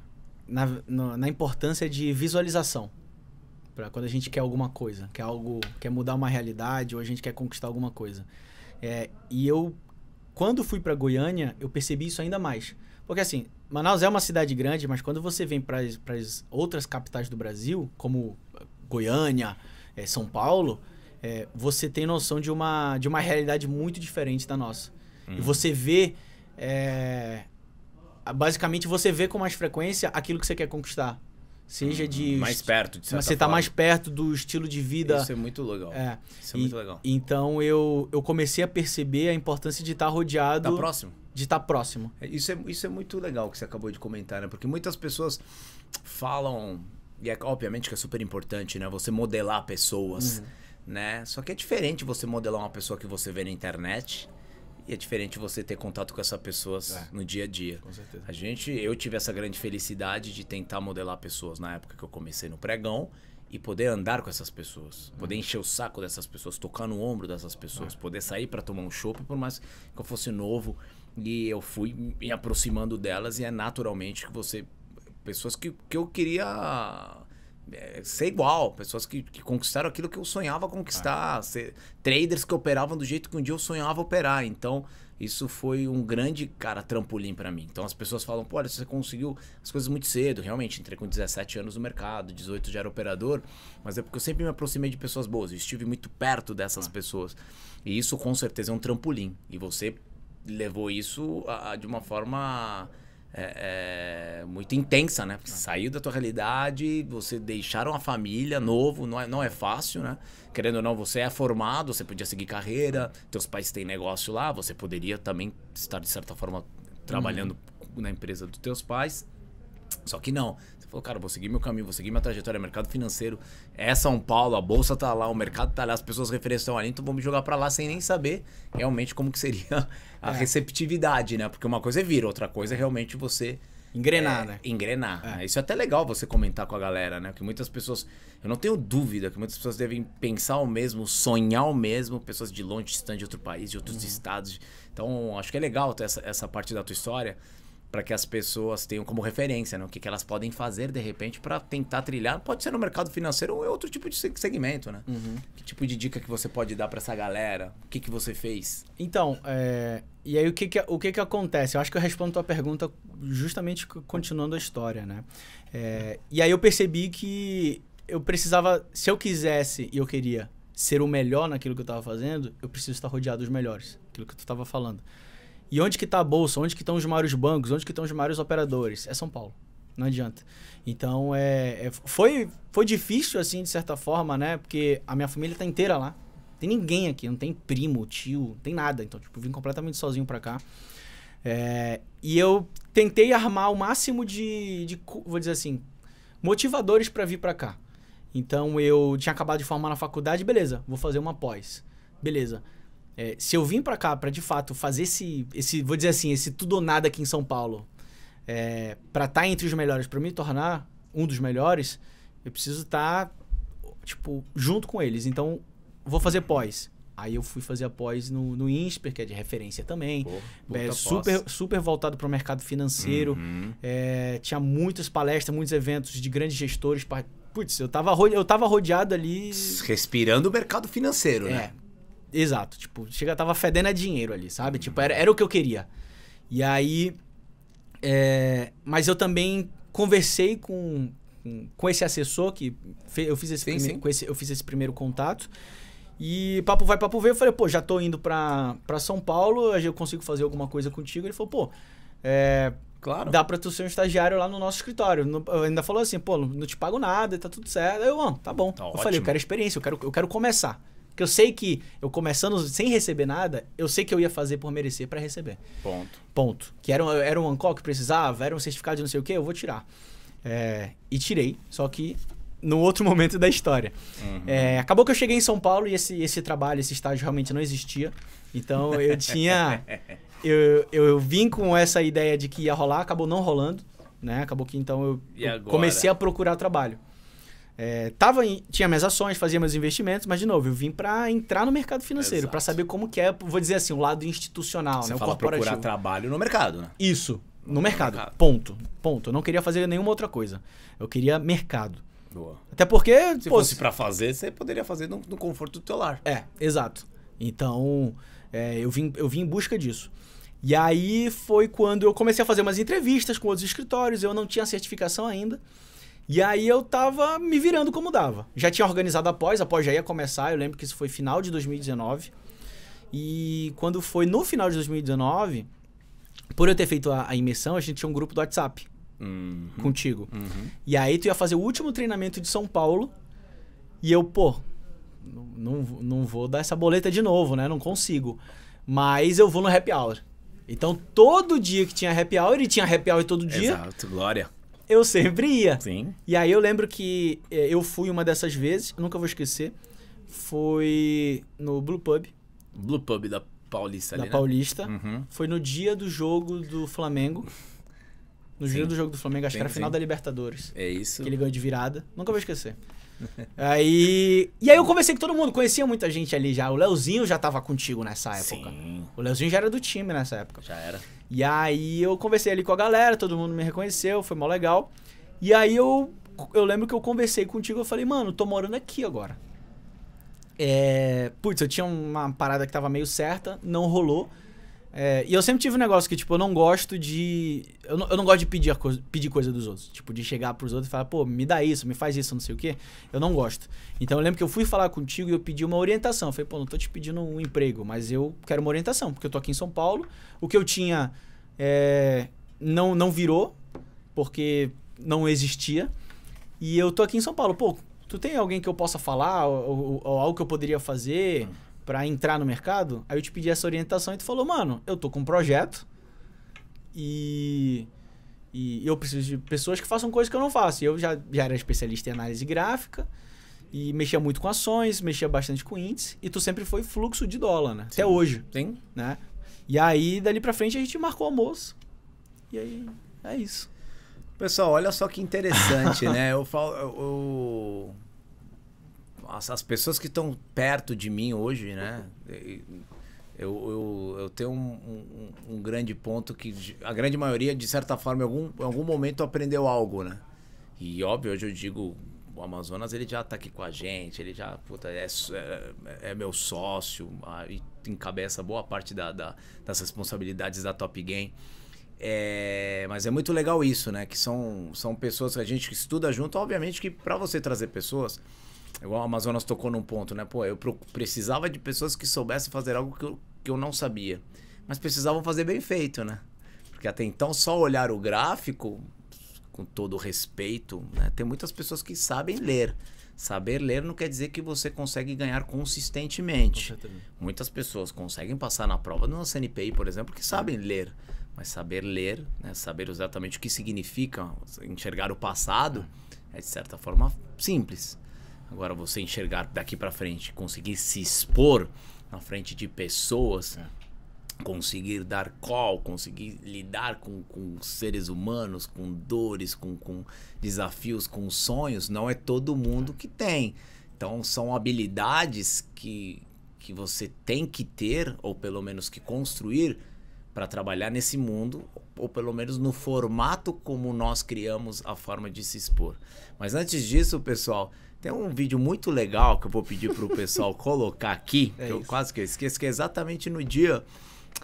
na, na, na importância de visualização para quando a gente quer alguma coisa, quer algo, quer mudar uma realidade ou a gente quer conquistar alguma coisa. É, e eu, quando fui para Goiânia, eu percebi isso ainda mais. Porque assim, Manaus é uma cidade grande, mas quando você vem para as outras capitais do Brasil, como eh, Goiânia, é, São Paulo, é, você tem noção de uma, de uma realidade muito diferente da nossa. Hum. E uhum. você vê. É, basicamente, você vê com mais frequência aquilo que você quer conquistar seja de uhum. mais perto de mas você está mais perto do estilo de vida isso é muito legal é, isso é muito legal então eu, eu comecei a perceber a importância de estar tá rodeado tá próximo de estar tá próximo é, isso é isso é muito legal que você acabou de comentar né porque muitas pessoas falam e é, obviamente que é super importante né você modelar pessoas uhum. né só que é diferente você modelar uma pessoa que você vê na internet e é diferente você ter contato com essas pessoas é. no dia a dia. Com certeza. A gente, eu tive essa grande felicidade de tentar modelar pessoas na época que eu comecei no pregão e poder andar com essas pessoas, uhum. poder encher o saco dessas pessoas, tocar no ombro dessas pessoas, é. poder sair para tomar um chopp, por mais que eu fosse novo, e eu fui me aproximando delas e é naturalmente que você pessoas que, que eu queria é, ser igual. Pessoas que, que, conquistaram aquilo que eu sonhava conquistar. Ah. Ser, traders que operavam do jeito que um dia eu sonhava operar. Então, isso foi um grande, cara, trampolim para mim. Então, as pessoas falam, pô, olha, você conseguiu as coisas muito cedo. Realmente, entrei com 17 anos no mercado, 18 já era operador. Mas é porque eu sempre me aproximei de pessoas boas. Eu estive muito perto dessas ah. pessoas. E isso, com certeza, é um trampolim. E você levou isso a, a, de uma forma é, é, muito intensa, né? Porque ah. saiu da tua realidade, você deixaram a família novo, não é, não é fácil, né? Querendo ou não, você é formado, você podia seguir carreira, teus pais têm negócio lá, você poderia também estar, de certa forma, trabalhando uhum. na empresa dos teus pais. Só que não, Falou, cara, vou seguir meu caminho, vou seguir minha trajetória, mercado financeiro é São Paulo, a bolsa tá lá, o mercado tá lá, as pessoas referenciam ali, então vou me jogar para lá sem nem saber realmente como que seria a é. receptividade, né? Porque uma coisa é vir, outra coisa é realmente você Engrenar, é, né? Engrenar. É. Né? Isso é até legal você comentar com a galera, né? Que muitas pessoas. Eu não tenho dúvida que muitas pessoas devem pensar o mesmo, sonhar o mesmo, pessoas de longe, distante de outro país, de outros uhum. estados. Então, acho que é legal ter essa, essa parte da tua história para que as pessoas tenham como referência, né? O que, que elas podem fazer de repente para tentar trilhar, pode ser no mercado financeiro ou em outro tipo de segmento, né? Uhum. Que tipo de dica que você pode dar para essa galera? O que, que você fez? Então, é... e aí o que que, o que que acontece? Eu acho que eu respondo a tua pergunta justamente continuando a história, né? É... E aí eu percebi que eu precisava, se eu quisesse e eu queria ser o melhor naquilo que eu estava fazendo, eu preciso estar rodeado dos melhores, aquilo que tu estava falando. E onde que está a bolsa? Onde que estão os maiores bancos? Onde que estão os maiores operadores? É São Paulo. Não adianta. Então, é, é foi, foi difícil, assim, de certa forma, né? Porque a minha família está inteira lá. tem ninguém aqui, não tem primo, tio, não tem nada. Então, tipo, vim completamente sozinho para cá. É, e eu tentei armar o máximo de, de vou dizer assim, motivadores para vir para cá. Então eu tinha acabado de formar na faculdade, beleza, vou fazer uma pós. Beleza. É, se eu vim para cá para de fato fazer esse, esse, vou dizer assim, esse tudo ou nada aqui em São Paulo, é, para estar tá entre os melhores, para me tornar um dos melhores, eu preciso estar tá, tipo junto com eles. Então vou fazer pós. Aí eu fui fazer a pós no, no INSPER, que é de referência também. Pô, é, super, super voltado para o mercado financeiro. Uhum. É, tinha muitas palestras, muitos eventos de grandes gestores. Putz, eu tava, eu tava rodeado ali. Respirando o mercado financeiro, é, né? Exato, tipo, chega, tava fedendo a dinheiro ali, sabe? Tipo, uhum. Tipo, era, era o que eu queria. E aí. É, mas eu também conversei com, com, esse assessor que eu, fiz esse sim, primeiro, sim. Esse, eu fiz esse primeiro contato. E papo vai, papo veio. Eu falei, pô, já tô indo pra, pra São Paulo, eu consigo fazer alguma coisa contigo. Ele falou, pô, é, Claro. Dá pra tu ser um estagiário lá no nosso escritório. No, ainda falou assim, pô, não te pago nada, tá tudo certo. Aí eu, ah, tá bom. Tá eu ótimo. falei, eu quero experiência, eu quero, eu quero começar. Porque eu sei que eu começando sem receber nada, eu sei que eu ia fazer por merecer para receber. Ponto. Ponto. Que era um, era um ANCOL que precisava, era um certificado de não sei o que, eu vou tirar. É, e tirei, só que no outro momento da história. Uhum. É, acabou que eu cheguei em São Paulo e esse, esse trabalho, esse estágio realmente não existia. Então eu tinha. eu, eu, eu vim com essa ideia de que ia rolar, acabou não rolando. Né? Acabou que então eu, eu comecei a procurar trabalho. É, tava em, tinha minhas ações, fazia meus investimentos, mas de novo, eu vim para entrar no mercado financeiro, para saber como que é, vou dizer assim, o lado institucional, Você né, fala o corporativo. procurar trabalho no mercado, né? Isso, no, no mercado, mercado, Ponto. Ponto. Eu não queria fazer nenhuma outra coisa. Eu queria mercado. Boa. Até porque, se pô, fosse para fazer, você poderia fazer no, no, conforto do teu lar. É, exato. Então, é, eu vim eu vim em busca disso. E aí foi quando eu comecei a fazer umas entrevistas com outros escritórios, eu não tinha certificação ainda. E aí eu tava me virando como dava. Já tinha organizado após após já ia começar, eu lembro que isso foi final de 2019. E quando foi no final de 2019, por eu ter feito a, a imersão, a gente tinha um grupo do WhatsApp uhum. contigo. Uhum. E aí tu ia fazer o último treinamento de São Paulo e eu, pô, não, não vou dar essa boleta de novo, né? Não consigo. Mas eu vou no happy hour. Então todo dia que tinha happy hour, e tinha happy hour todo dia. Exato, glória eu sempre ia. Sim. E aí eu lembro que eh, eu fui uma dessas vezes, nunca vou esquecer. Foi no Blue Pub. Blue Pub da Paulista, da né? Paulista. Uhum. Foi no dia do jogo do Flamengo. No sim. dia do jogo do Flamengo, acho sim, que era a final da Libertadores. É isso. Que ele ganhou de virada. Nunca vou esquecer. aí. E aí eu conversei com todo mundo, conhecia muita gente ali já. O Leozinho já tava contigo nessa época. Sim. O Leozinho já era do time nessa época. Já era. E aí eu conversei ali com a galera, todo mundo me reconheceu, foi mó legal. E aí eu, eu lembro que eu conversei contigo, eu falei, mano, tô morando aqui agora. É, putz, eu tinha uma parada que tava meio certa, não rolou. É, e eu sempre tive um negócio que, tipo, eu não gosto de. Eu não, eu não gosto de pedir, coisa, pedir coisa dos outros. Tipo, de chegar pros outros e falar, pô, me dá isso, me faz isso, não sei o quê. Eu não gosto. Então eu lembro que eu fui falar contigo e eu pedi uma orientação. Eu falei, pô, não tô te pedindo um emprego, mas eu quero uma orientação, porque eu tô aqui em São Paulo. O que eu tinha é, não, não virou, porque não existia. E eu tô aqui em São Paulo. Pô, tu tem alguém que eu possa falar, ou, ou, ou algo que eu poderia fazer? Hum para entrar no mercado, aí eu te pedi essa orientação e tu falou, mano, eu tô com um projeto e, e eu preciso de pessoas que façam coisas que eu não faço. E eu já, já era especialista em análise gráfica e mexia muito com ações, mexia bastante com índices e tu sempre foi fluxo de dólar, né? Sim. Até hoje. Sim. Né? E aí, dali para frente, a gente marcou almoço. E aí, é isso. Pessoal, olha só que interessante, né? Eu falo... Eu as pessoas que estão perto de mim hoje, né? Uhum. Eu, eu, eu tenho um, um, um, grande ponto que a grande maioria, de certa forma, em algum, em algum momento aprendeu algo, né? E óbvio, hoje eu digo, o Amazonas ele já está aqui com a gente, ele já puta, é, é, é, meu sócio e encabeça boa parte da, da, das responsabilidades da Top Game. É, mas é muito legal isso, né? Que são, são pessoas que a gente estuda junto, obviamente que para você trazer pessoas Igual o Amazonas tocou num ponto, né? Pô, eu precisava de pessoas que soubessem fazer algo que eu, que eu não sabia. Mas precisavam fazer bem feito, né? Porque até então, só olhar o gráfico, com todo respeito, né? tem muitas pessoas que sabem ler. Saber ler não quer dizer que você consegue ganhar consistentemente. Muitas pessoas conseguem passar na prova no CNPI, por exemplo, que sabem ler. Mas saber ler, né? saber exatamente o que significa enxergar o passado, é de certa forma simples. Agora você enxergar daqui para frente, conseguir se expor na frente de pessoas, é. conseguir dar call, conseguir lidar com, com seres humanos, com dores, com, com desafios, com sonhos, não é todo mundo é. que tem. Então são habilidades que, que você tem que ter, ou pelo menos que construir, para trabalhar nesse mundo, ou pelo menos no formato como nós criamos a forma de se expor. Mas antes disso, pessoal, tem um vídeo muito legal que eu vou pedir para o pessoal colocar aqui, é que eu, quase que eu esqueço, que é exatamente no dia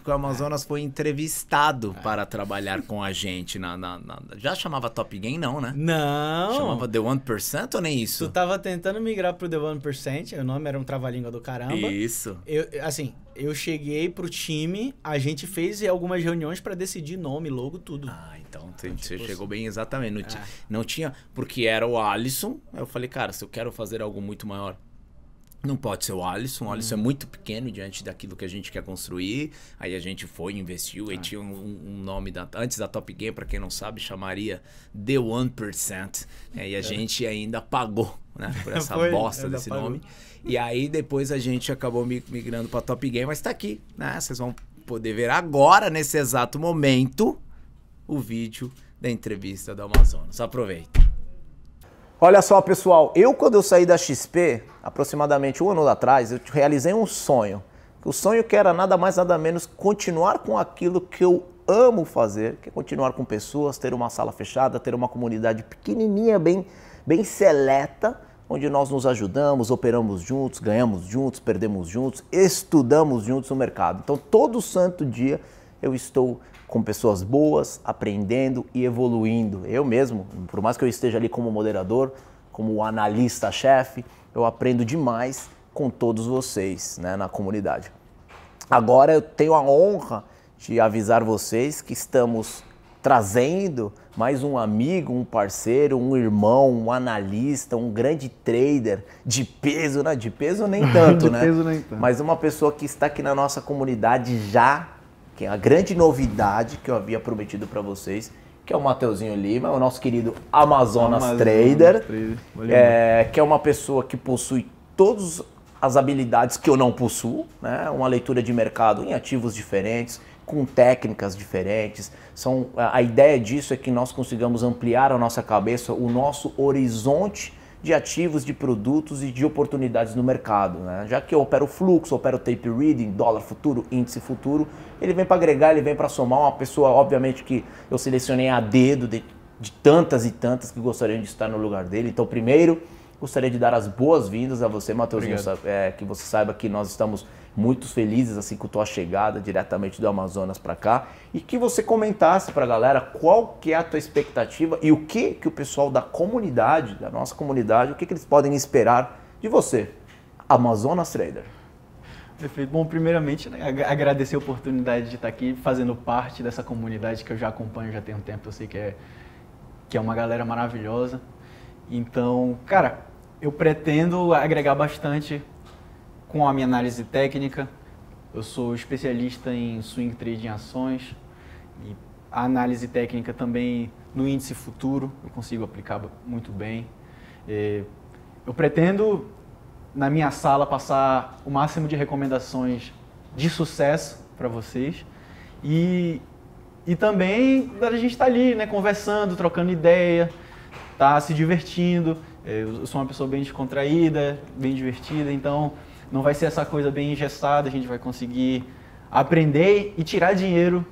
o Amazonas foi entrevistado para trabalhar com a gente na, na, na, Já chamava Top Game, não, né? Não. Chamava The One Percent ou nem isso? Tu tava tentando migrar pro The One Percent, o nome era um trava-língua do caramba. Isso. Eu, assim, eu cheguei pro time, a gente fez algumas reuniões para decidir nome, logo, tudo. Ah, então ah, tipo você chegou assim. bem exatamente. Não, é. não tinha. Porque era o Alisson, eu falei, cara, se eu quero fazer algo muito maior não pode ser o Alisson. O Alisson é hum. é muito pequeno diante daquilo que a gente quer construir. Aí a gente foi, investiu ah. e tinha um, um, nome da, antes da Top Game, para quem não sabe, chamaria The 1%. Né? E a é. gente ainda pagou né? por essa foi, bosta desse pagou. nome. E aí depois a gente acabou migrando para Top Game, mas está aqui. Né? Vocês vão poder ver agora, nesse exato momento, o vídeo da entrevista da Amazonas. Aproveita. Olha só, pessoal, eu quando eu saí da XP, aproximadamente um ano atrás, eu realizei um sonho. O sonho que era nada mais nada menos continuar com aquilo que eu amo fazer, que é continuar com pessoas, ter uma sala fechada, ter uma comunidade pequenininha, bem, bem seleta, onde nós nos ajudamos, operamos juntos, ganhamos juntos, perdemos juntos, estudamos juntos o mercado. Então, todo santo dia eu estou com pessoas boas, aprendendo e evoluindo. Eu mesmo, por mais que eu esteja ali como moderador, como analista-chefe, eu aprendo demais com todos vocês né, na comunidade. Agora eu tenho a honra de avisar vocês que estamos trazendo mais um amigo, um parceiro, um irmão, um analista, um grande trader de peso, né? De peso nem tanto, de né? Peso nem tanto. Mas uma pessoa que está aqui na nossa comunidade já que é a grande novidade que eu havia prometido para vocês, que é o Mateuzinho Lima, o nosso querido Amazonas, Amazonas Trader, Trader. É, que é uma pessoa que possui todas as habilidades que eu não possuo, né? uma leitura de mercado em ativos diferentes, com técnicas diferentes. São, a ideia disso é que nós consigamos ampliar a nossa cabeça, o nosso horizonte de ativos, de produtos e de oportunidades no mercado. Né? Já que eu opero fluxo, opero tape reading, dólar futuro, índice futuro, ele vem para agregar, ele vem para somar uma pessoa, obviamente, que eu selecionei a dedo de, de tantas e tantas que gostariam de estar no lugar dele. Então, primeiro, gostaria de dar as boas-vindas a você, Matheusinho, é, que você saiba que nós estamos muito felizes assim com a tua chegada diretamente do Amazonas para cá e que você comentasse para a galera qual que é a tua expectativa e o que que o pessoal da comunidade, da nossa comunidade, o que, que eles podem esperar de você, Amazonas Trader. Perfeito. Bom, primeiramente, né, agradecer a oportunidade de estar aqui fazendo parte dessa comunidade que eu já acompanho já tem um tempo, eu sei que é que é uma galera maravilhosa. Então, cara, eu pretendo agregar bastante com a minha análise técnica. Eu sou especialista em swing trade em ações e a análise técnica também no índice futuro eu consigo aplicar muito bem. É, eu pretendo na minha sala passar o máximo de recomendações de sucesso para vocês e e também a gente estar tá ali, né, conversando, trocando ideia, tá se divertindo. É, eu sou uma pessoa bem descontraída, bem divertida, então não vai ser essa coisa bem engessada, a gente vai conseguir aprender e tirar dinheiro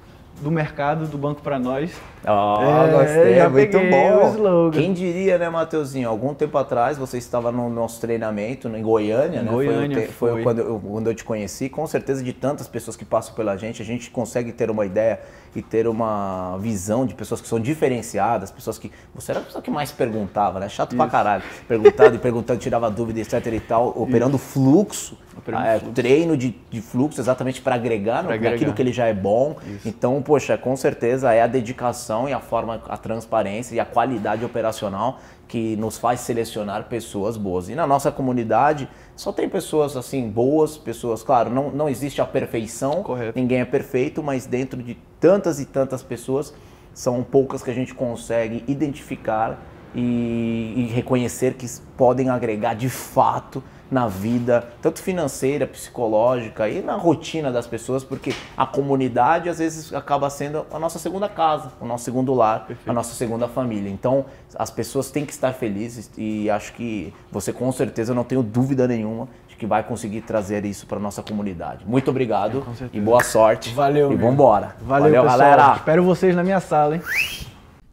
do mercado, do banco para nós Ó, é, gostei, já muito bom. Quem diria, né, Mateuzinho? Algum tempo atrás você estava no nosso treinamento em Goiânia, em né? Goiânia, foi, foi, foi. Quando, eu, quando eu te conheci. Com certeza, de tantas pessoas que passam pela gente, a gente consegue ter uma ideia e ter uma visão de pessoas que são diferenciadas, pessoas que. Você era a pessoa que mais perguntava, né? Chato Isso. pra caralho. Perguntado e perguntando, tirava dúvida, etc e tal, operando fluxo. Ah, é, Treino de, de fluxo exatamente para agregar, pra agregar que ele já é bom. Isso. Então, poxa, com certeza é a dedicação e a forma, a transparência e a qualidade operacional que nos faz selecionar pessoas boas. E na nossa comunidade só tem pessoas assim boas, pessoas, claro, não, não existe a perfeição, Correto. ninguém é perfeito, mas dentro de tantas e tantas pessoas, são poucas que a gente consegue identificar e, e reconhecer que podem agregar de fato na vida, tanto financeira, psicológica e na rotina das pessoas, porque a comunidade às vezes acaba sendo a nossa segunda casa, o nosso segundo lar, Perfeito. a nossa segunda família. Então, as pessoas têm que estar felizes e acho que você com certeza não tenho dúvida nenhuma de que vai conseguir trazer isso para nossa comunidade. Muito obrigado é, e boa sorte. Valeu. E vambora. Valeu, Valeu pessoal. galera. Espero vocês na minha sala, hein?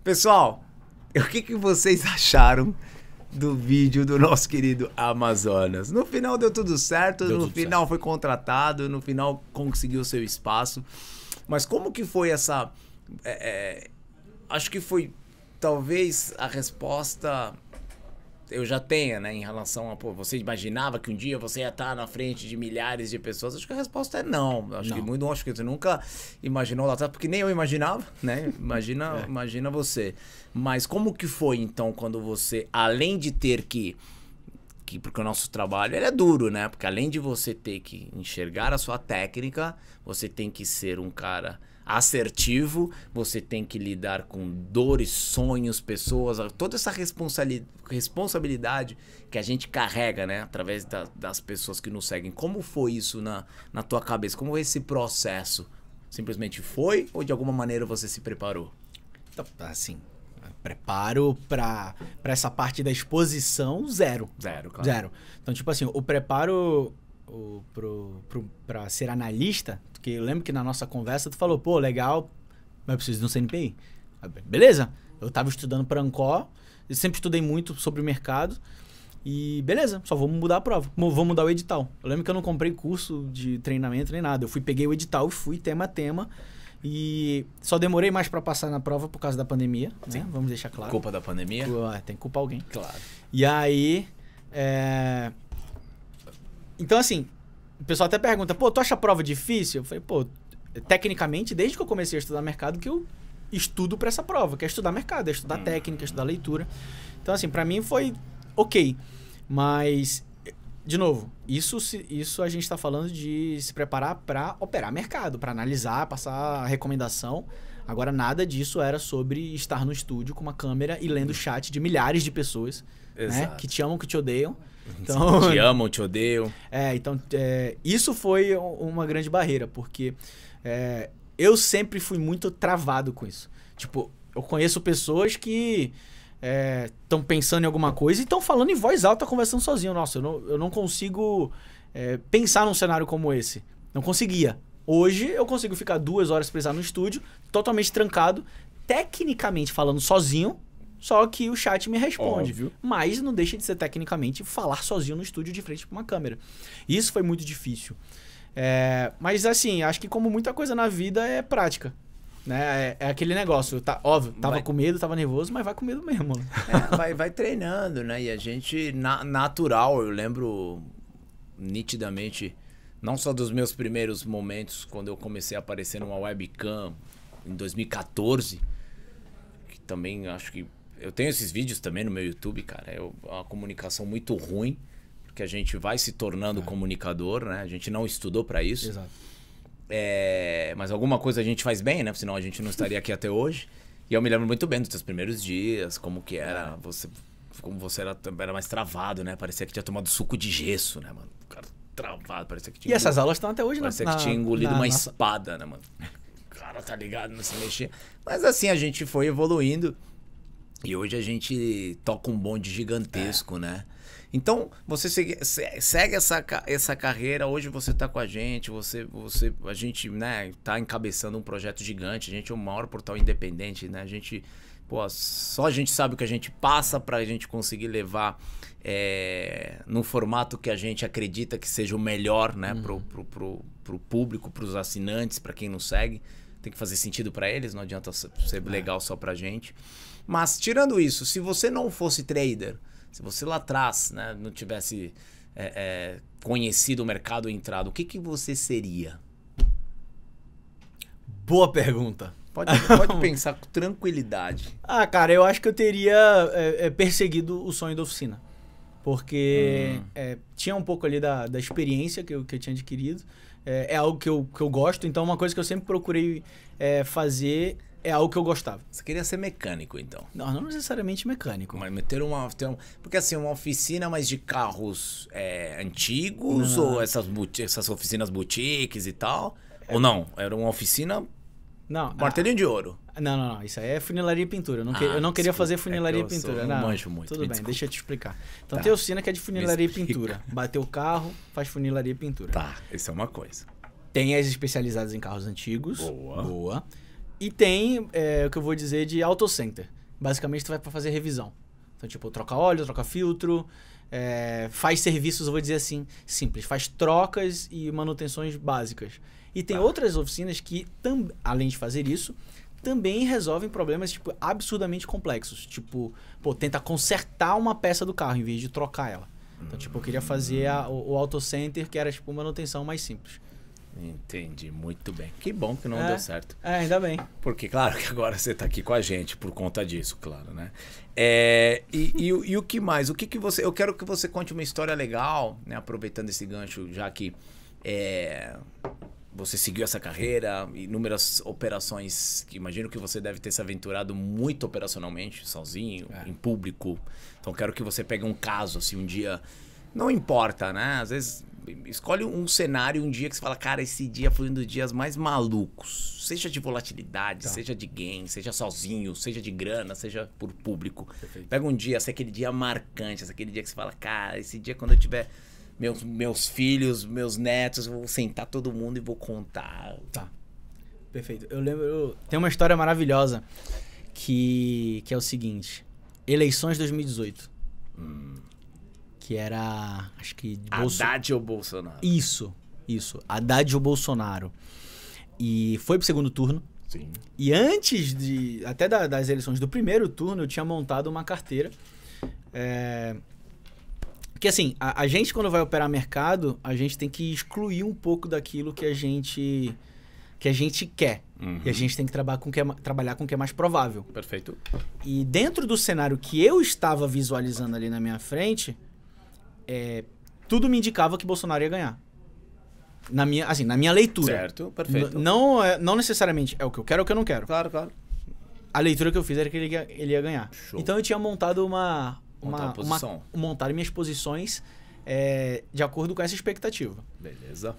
Pessoal, o que, que vocês acharam do vídeo do nosso querido Amazonas. No final deu tudo certo, deu no tudo final certo. foi contratado, no final conseguiu seu espaço. Mas como que foi essa. É, é, acho que foi talvez a resposta eu já tenha, né? Em relação a, pô, você imaginava que um dia você ia estar na frente de milhares de pessoas? Acho que a resposta é não. Acho não. que muito, acho que você nunca imaginou lá atrás, porque nem eu imaginava, né? Imagina, é. imagina você. Mas como que foi então quando você, além de ter que, que porque o nosso trabalho é duro, né? Porque além de você ter que enxergar a sua técnica, você tem que ser um cara assertivo, você tem que lidar com dores, sonhos, pessoas, toda essa responsabilidade que a gente carrega, né, através da, das pessoas que nos seguem. Como foi isso na, na tua cabeça? Como esse processo simplesmente foi ou de alguma maneira você se preparou? Então, assim, preparo pra essa parte da exposição, zero. Zero, claro. Zero. Então, tipo assim, o preparo pra ser analista, porque eu lembro que na nossa conversa tu falou, pô, legal, mas eu preciso de um CNPI. Beleza, eu tava estudando para Ancor, sempre estudei muito sobre o mercado, e beleza, só vamos mudar a prova, vou mudar o edital. Eu lembro que eu não comprei curso de treinamento nem nada, eu fui, peguei o edital e fui tema a tema, e só demorei mais para passar na prova por causa da pandemia, né? Vamos deixar claro. Culpa da pandemia? É, tem que culpar alguém. Claro. E aí. É... Então, assim, o pessoal até pergunta, pô, tu acha a prova difícil? Eu falei, pô, tecnicamente, desde que eu comecei a estudar mercado, que eu estudo para essa prova, que é estudar mercado, é estudar hum. técnica, é estudar leitura. Então, assim, para mim foi ok. Mas de novo, isso, isso a gente está falando de se preparar para operar mercado, para analisar, passar recomendação. Agora, nada disso era sobre estar no estúdio com uma câmera e lendo o uhum. chat de milhares de pessoas né? que te amam, que te odeiam. Uhum. Então, te amam, te odeiam. É, então, é, isso foi uma grande barreira, porque é, eu sempre fui muito travado com isso. Tipo, eu conheço pessoas que estão é, pensando em alguma coisa e estão falando em voz alta, conversando sozinho. Nossa, eu não, eu não consigo é, pensar num cenário como esse. Não conseguia. Hoje eu consigo ficar duas horas precisar no estúdio, totalmente trancado, tecnicamente falando sozinho, só que o chat me responde. Óbvio. Mas não deixa de ser tecnicamente falar sozinho no estúdio de frente para uma câmera. Isso foi muito difícil. É, mas assim, acho que como muita coisa na vida é prática. Né? É, é aquele negócio, tá, óbvio, tava vai. com medo, tava nervoso, mas vai com medo mesmo. Né? É, vai, vai treinando, né? E a gente, na, natural, eu lembro nitidamente, não só dos meus primeiros momentos, quando eu comecei a aparecer numa webcam em 2014, que também acho que. Eu tenho esses vídeos também no meu YouTube, cara. É uma comunicação muito ruim, porque a gente vai se tornando é. comunicador, né? A gente não estudou para isso. Exato. É, mas alguma coisa a gente faz bem, né? Senão a gente não estaria aqui até hoje. E eu me lembro muito bem dos seus primeiros dias, como que era, você, como você era, era mais travado, né? Parecia que tinha tomado suco de gesso, né, mano? O cara travado, parecia que tinha. E essas aulas estão até hoje, né? Parecia na, que tinha engolido na, uma na... espada, né, mano? Cara, tá ligado, não se mexia. Mas assim, a gente foi evoluindo. E hoje a gente toca um bonde gigantesco, é. né? Então, você segue, segue essa, essa carreira, hoje você está com a gente, você, você, a gente né, tá encabeçando um projeto gigante, a gente é o maior portal independente, né? A gente, pô, só a gente sabe o que a gente passa para a gente conseguir levar é, no formato que a gente acredita que seja o melhor, né? Uhum. Pro, pro, pro, pro público, os assinantes, para quem nos segue tem que fazer sentido para eles, não adianta ser é. legal só para gente. Mas tirando isso, se você não fosse trader, se você lá atrás né, não tivesse é, é, conhecido o mercado entrado, o que, que você seria? Boa pergunta. Pode, pode pensar com tranquilidade. Ah, cara, eu acho que eu teria é, é perseguido o sonho da oficina. Porque hum. é, tinha um pouco ali da, da experiência que eu, que eu tinha adquirido. É, é algo que eu, que eu gosto, então uma coisa que eu sempre procurei fazer é algo que eu gostava. Você queria ser mecânico, então? Não, não necessariamente mecânico. Mas meter uma. Ter um, porque assim, uma oficina, mas de carros é, antigos, não. ou essas, essas oficinas boutiques e tal. É. Ou não? Era uma oficina. Não. Martelinho ah, de ouro. Não, não, não. Isso aí é funilaria e pintura. Eu não, ah, que, eu não queria fazer funilaria é e pintura. não manjo muito. Tudo bem, desculpa. deixa eu te explicar. Então tá. tem oficina que é de funilaria e pintura. Bateu o carro, faz funilaria e pintura. Tá, isso é uma coisa. Tem as especializadas em carros antigos. Boa. Boa. E tem é, o que eu vou dizer de auto center. Basicamente, tu vai para fazer revisão. Então, tipo, troca óleo, troca filtro, é, faz serviços, eu vou dizer assim, simples. Faz trocas e manutenções básicas. E tem ah. outras oficinas que, além de fazer isso, também resolvem problemas tipo, absurdamente complexos. Tipo, pô, tenta consertar uma peça do carro em vez de trocar ela. Então, tipo, eu queria fazer a, o, o auto center, que era tipo manutenção mais simples. Entendi, muito bem. Que bom que não é, deu certo. É, ainda bem. Porque, claro, que agora você está aqui com a gente por conta disso, claro, né? É, e, e, e, o que mais? O que, que você. Eu quero que você conte uma história legal, né? Aproveitando esse gancho, já que é, você seguiu essa carreira, inúmeras operações. Que imagino que você deve ter se aventurado muito operacionalmente, sozinho, é. em público. Então quero que você pegue um caso, assim, um dia. Não importa, né? Às vezes Escolhe um cenário, um dia que você fala, cara, esse dia foi um dos dias mais malucos. Seja de volatilidade, tá. seja de gain, seja sozinho, seja de grana, seja por público. Perfeito. Pega um dia, se é aquele dia marcante, se é aquele dia que você fala, cara, esse dia quando eu tiver meus, meus filhos, meus netos, eu vou sentar todo mundo e vou contar. Tá. Perfeito. Eu lembro. Tem uma história maravilhosa que, que é o seguinte: eleições 2018. Hum que era. Acho que. Bolso... Haddad ou Bolsonaro? Isso, isso. Haddad ou Bolsonaro. E foi pro segundo turno. Sim. E antes de. Até da, das eleições do primeiro turno, eu tinha montado uma carteira. É, que assim, a, a, gente quando vai operar mercado, a gente tem que excluir um pouco daquilo que a gente que a gente quer. Uhum. E a uhum. gente tem que trabalhar com que é, trabalhar com o que é mais provável. Perfeito. E dentro do cenário que eu estava visualizando ali na minha frente, é, tudo me indicava que Bolsonaro ia ganhar. Na minha, assim, na minha leitura. Certo, perfeito. N não, é, não necessariamente é o que eu quero ou é o que eu não quero. Claro, claro. A leitura que eu fiz era que ele ia, ele ia ganhar. Show. Então eu tinha montado uma. uma, uma, uma montar minhas posições é, de acordo com essa expectativa. Beleza.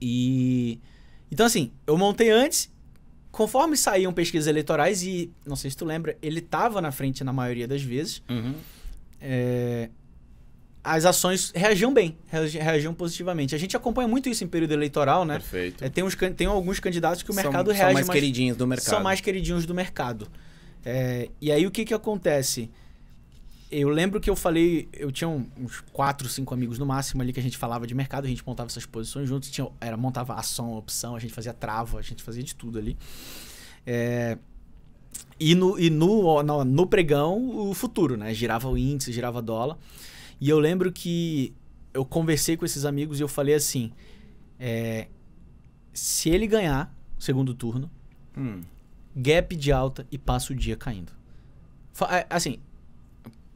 E. Então, assim, eu montei antes. Conforme saíam pesquisas eleitorais, e não sei se tu lembra, ele estava na frente na maioria das vezes. Uhum. É, as ações reagiam bem, reagiam positivamente. A gente acompanha muito isso em período eleitoral, né? Perfeito. É, tem, uns, tem alguns candidatos que o mercado são, reage. São mais, mais queridinhos do mercado. São mais queridinhos do mercado. É, e aí o que, que acontece? Eu lembro que eu falei, eu tinha uns quatro, cinco amigos no máximo ali que a gente falava de mercado, a gente montava essas posições juntos, tinha, era, montava ação, opção, a gente fazia trava, a gente fazia de tudo ali. É, e no, e no, no, no pregão, o futuro, né? Girava o índice, girava dólar. E eu lembro que eu conversei com esses amigos e eu falei assim: é, se ele ganhar segundo turno, hum. gap de alta e passa o dia caindo. É, assim,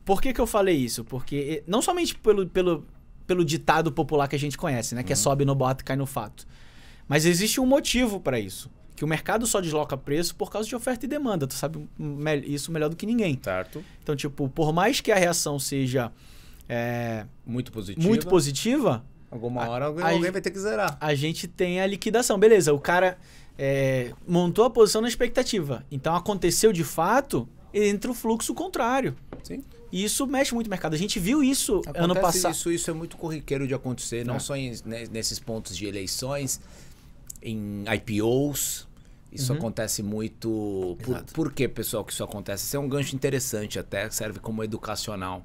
por que, que eu falei isso? Porque, não somente pelo, pelo, pelo ditado popular que a gente conhece, né? Hum. Que é uhum. sobe no boato, cai no fato. Mas existe um motivo para isso. Que o mercado só desloca preço por causa de oferta e demanda. Tu sabe isso melhor do que ninguém. Certo. Então, tipo, por mais que a reação seja é, muito positiva. Muito positiva. Alguma a, hora alguém, a, alguém vai ter que zerar. A gente tem a liquidação. Beleza, o cara é, montou a posição na expectativa. Então aconteceu de fato, entra o fluxo contrário. Sim. E isso mexe muito o mercado. A gente viu isso Acontece ano passado. Isso, isso é muito corriqueiro de acontecer, não, é. só em, nesses pontos de eleições, em IPOs. Isso uhum. acontece muito. Por, por que, pessoal, que isso acontece? Isso é um gancho interessante, até serve como educacional.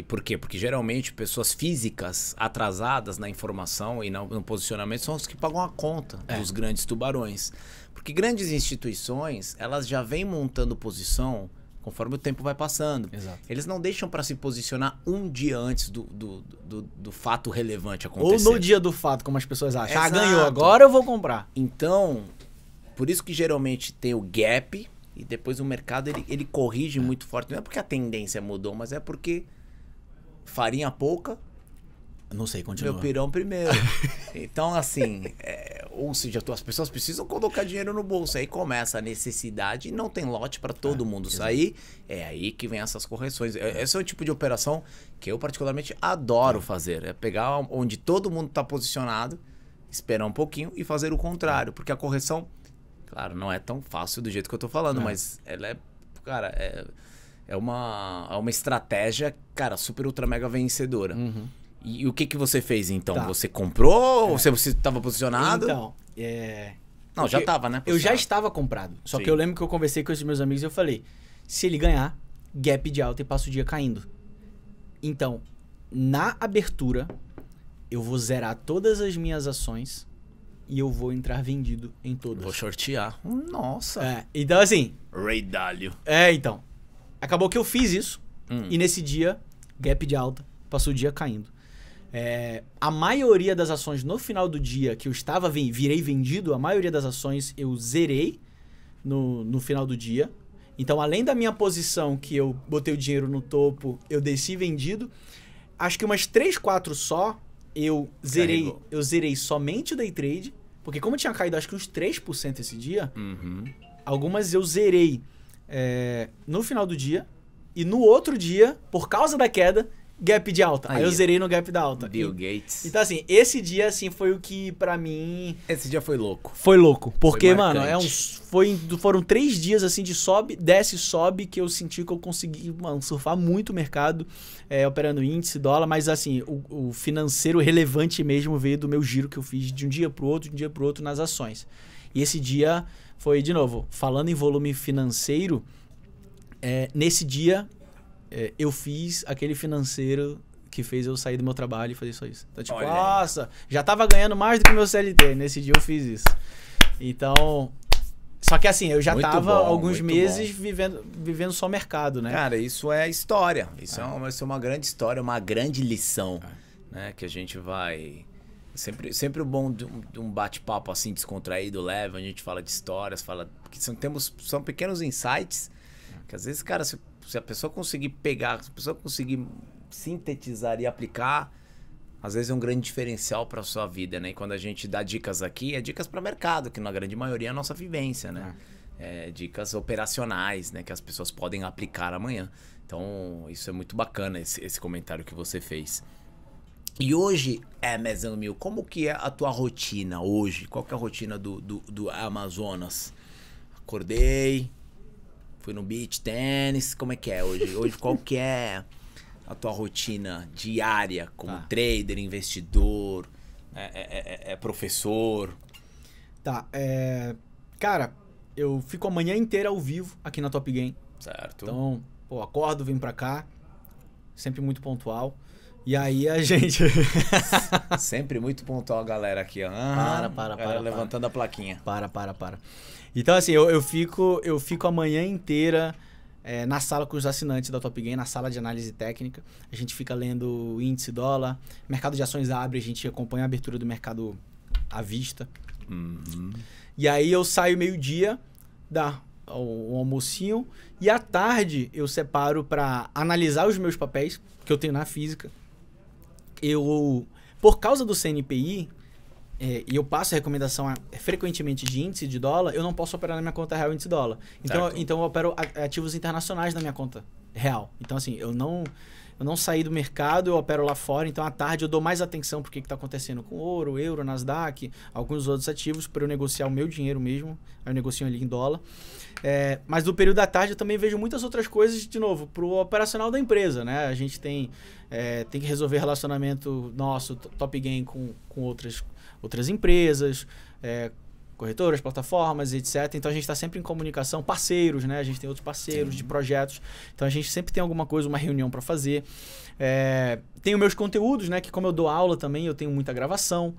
E por quê? Porque geralmente pessoas físicas atrasadas na informação e no, posicionamento são os que pagam a conta é. dos grandes tubarões. Porque grandes instituições, elas já vêm montando posição conforme o tempo vai passando. Exato. Eles não deixam para se posicionar um dia antes do, do, do, do, fato relevante acontecer. Ou no dia do fato, como as pessoas acham. Ah, Exato. Ah, ganhou, agora eu vou comprar. Então, por isso que geralmente tem o gap e depois o mercado ele, ele corrige é. muito forte. Não é porque a tendência mudou, mas é porque farinha pouca. Não sei, continua. Meu pirão primeiro. então, assim, é, ou seja, as pessoas precisam colocar dinheiro no bolso. Aí começa a necessidade e não tem lote para todo é, mundo sair. É aí que vem essas correções. É. Esse é o tipo de operação que eu particularmente adoro é. fazer. É pegar onde todo mundo está posicionado, esperar um pouquinho e fazer o contrário. É. Porque a correção, claro, não é tão fácil do jeito que eu estou falando, é. mas ela é, cara, é é uma, é uma estratégia, cara, super ultra mega vencedora. Uhum. E, e, o que que você fez então? Tá. Você comprou? É. Você estava posicionado? Então, é... Não, Porque já estava, né? Posicionado. Eu já estava comprado. Só Sim. que eu lembro que eu conversei com os meus amigos e eu falei: se ele ganhar, gap de alta e passa o dia caindo. Então, na abertura, eu vou zerar todas as minhas ações e eu vou entrar vendido em todas. Vou sortear. Nossa. É, então assim. Ray Dalio. É, então. Acabou que eu fiz isso hum. e nesse dia, gap de alta, passou o dia caindo. É, a maioria das ações no final do dia que eu estava virei vendido, a maioria das ações eu zerei no, no final do dia. Então, além da minha posição que eu botei o dinheiro no topo, eu desci vendido. Acho que umas 3, 4 só eu zerei, Carregou. eu zerei somente o day trade, porque como tinha caído acho que uns 3% esse dia, uhum. algumas eu zerei é, no final do dia e no outro dia, por causa da queda, gap de alta. Aí, Aí eu zerei no gap da alta. Bill e, Gates. Então assim, esse dia assim foi o que para mim. Esse dia foi louco. Foi louco, porque foi mano, é foi foram três dias assim de sobe, desce, sobe que eu senti que eu consegui mano, surfar muito o mercado, é, operando índice, dólar, mas assim o, o financeiro relevante mesmo veio do meu giro que eu fiz de um dia pro outro, de um dia pro outro nas ações. E esse dia foi, de novo, falando em volume financeiro, é, nesse dia é, eu fiz aquele financeiro que fez eu sair do meu trabalho e fazer só isso. Então, tipo, Olha. nossa, já tava ganhando mais do que meu CLT. Nesse dia eu fiz isso. Então. Só que assim, eu já muito tava bom, alguns meses vivendo, vivendo só mercado, né? Cara, isso é história. Isso, ah. é, uma, isso é uma grande história, uma grande lição, ah. né? Que a gente vai Sempre, sempre o bom de um, um bate-papo assim, descontraído, leve, a gente fala de histórias, fala. Porque são, temos, são pequenos insights que às vezes, cara, se, se a pessoa conseguir pegar, se a pessoa conseguir sintetizar e aplicar, às vezes é um grande diferencial para sua vida, né? E quando a gente dá dicas aqui, é dicas para mercado, que na grande maioria é a nossa vivência, né? É. É, dicas operacionais, né? Que as pessoas podem aplicar amanhã. Então, isso é muito bacana, esse, esse comentário que você fez. E hoje, é, Amazon Mil, como que é a tua rotina hoje? Qual que é a rotina do, do, do Amazonas? Acordei, fui no beach tênis, como é que é hoje? Hoje, qual que é a tua rotina diária como tá. trader, investidor, é é, é, é, é professor? Tá, é... Cara, eu fico a manhã inteira ao vivo aqui na Top Game. Certo. Então, pô, acordo, venho pra cá, sempre muito pontual. E aí a gente. Sempre muito pontual a galera aqui, ó. Ah, para, para, para. Levantando para. a plaquinha. Para, para, para. Então, assim, eu, eu fico eu fico a manhã inteira é, na sala com os assinantes da Top Game, na sala de análise técnica. A gente fica lendo índice dólar, mercado de ações abre, a gente acompanha a abertura do mercado à vista. Uhum. E aí eu saio meio-dia, dá o, o almocinho, e à tarde eu separo para analisar os meus papéis que eu tenho na física eu, por causa do CNPI, é, e eu passo a recomendação a, frequentemente de índice de dólar, eu não posso operar na minha conta real índice de dólar. Então, eu, então eu opero ativos internacionais na minha conta real. Então, assim, eu não eu não saí do mercado, eu opero lá fora, então à tarde eu dou mais atenção o que está acontecendo com ouro, euro, Nasdaq, alguns outros ativos, para eu negociar o meu dinheiro mesmo. Aí eu negocio ali em dólar. É, mas no período da tarde eu também vejo muitas outras coisas, de novo, para o operacional da empresa, né? A gente tem, é, tem que resolver relacionamento nosso, Top Game, com, com outras, outras empresas. É, corretoras, plataformas, etc. Então a gente está sempre em comunicação, parceiros, né? A gente tem outros parceiros Sim. de projetos. Então a gente sempre tem alguma coisa, uma reunião para fazer. É, tenho meus conteúdos, né? Que como eu dou aula também, eu tenho muita gravação.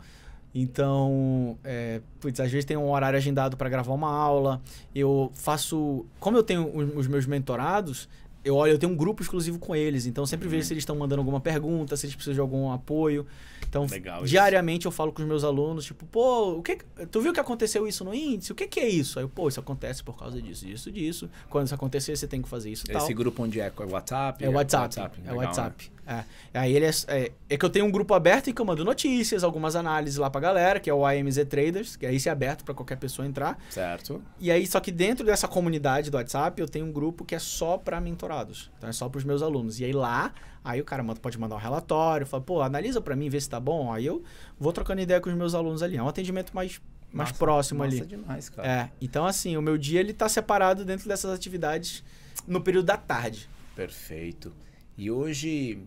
Então, é, putz, às vezes tem um horário agendado para gravar uma aula. Eu faço. Como eu tenho os, os meus mentorados, eu olho, eu tenho um grupo exclusivo com eles, então sempre uhum. vejo se eles estão mandando alguma pergunta, se eles precisam de algum apoio. Então, Legal diariamente isso. eu falo com os meus alunos, tipo, pô, o que tu viu que aconteceu isso no índice? O que, que é isso? Aí, eu, pô, isso acontece por causa disso, disso, disso. Quando isso acontecer, você tem que fazer isso, Esse tal. grupo onde é? É WhatsApp? É, é WhatsApp. É né? WhatsApp. Legal, é WhatsApp. Né? É. Aí ele é, é, é, que eu tenho um grupo aberto em que eu mando notícias, algumas análises lá pra galera, que é o AMZ Traders, que aí é aberto para qualquer pessoa entrar. Certo. E aí, só que dentro dessa comunidade do WhatsApp, eu tenho um grupo que é só para mentorados. Então é só pros meus alunos. E aí lá, aí o cara pode mandar um relatório, fala, pô, analisa para mim, vê se tá bom. Aí eu vou trocando ideia com os meus alunos ali. É um atendimento mais mais nossa, próximo nossa ali. demais, cara. É. Então, assim, o meu dia ele tá separado dentro dessas atividades no período da tarde. Perfeito. E hoje,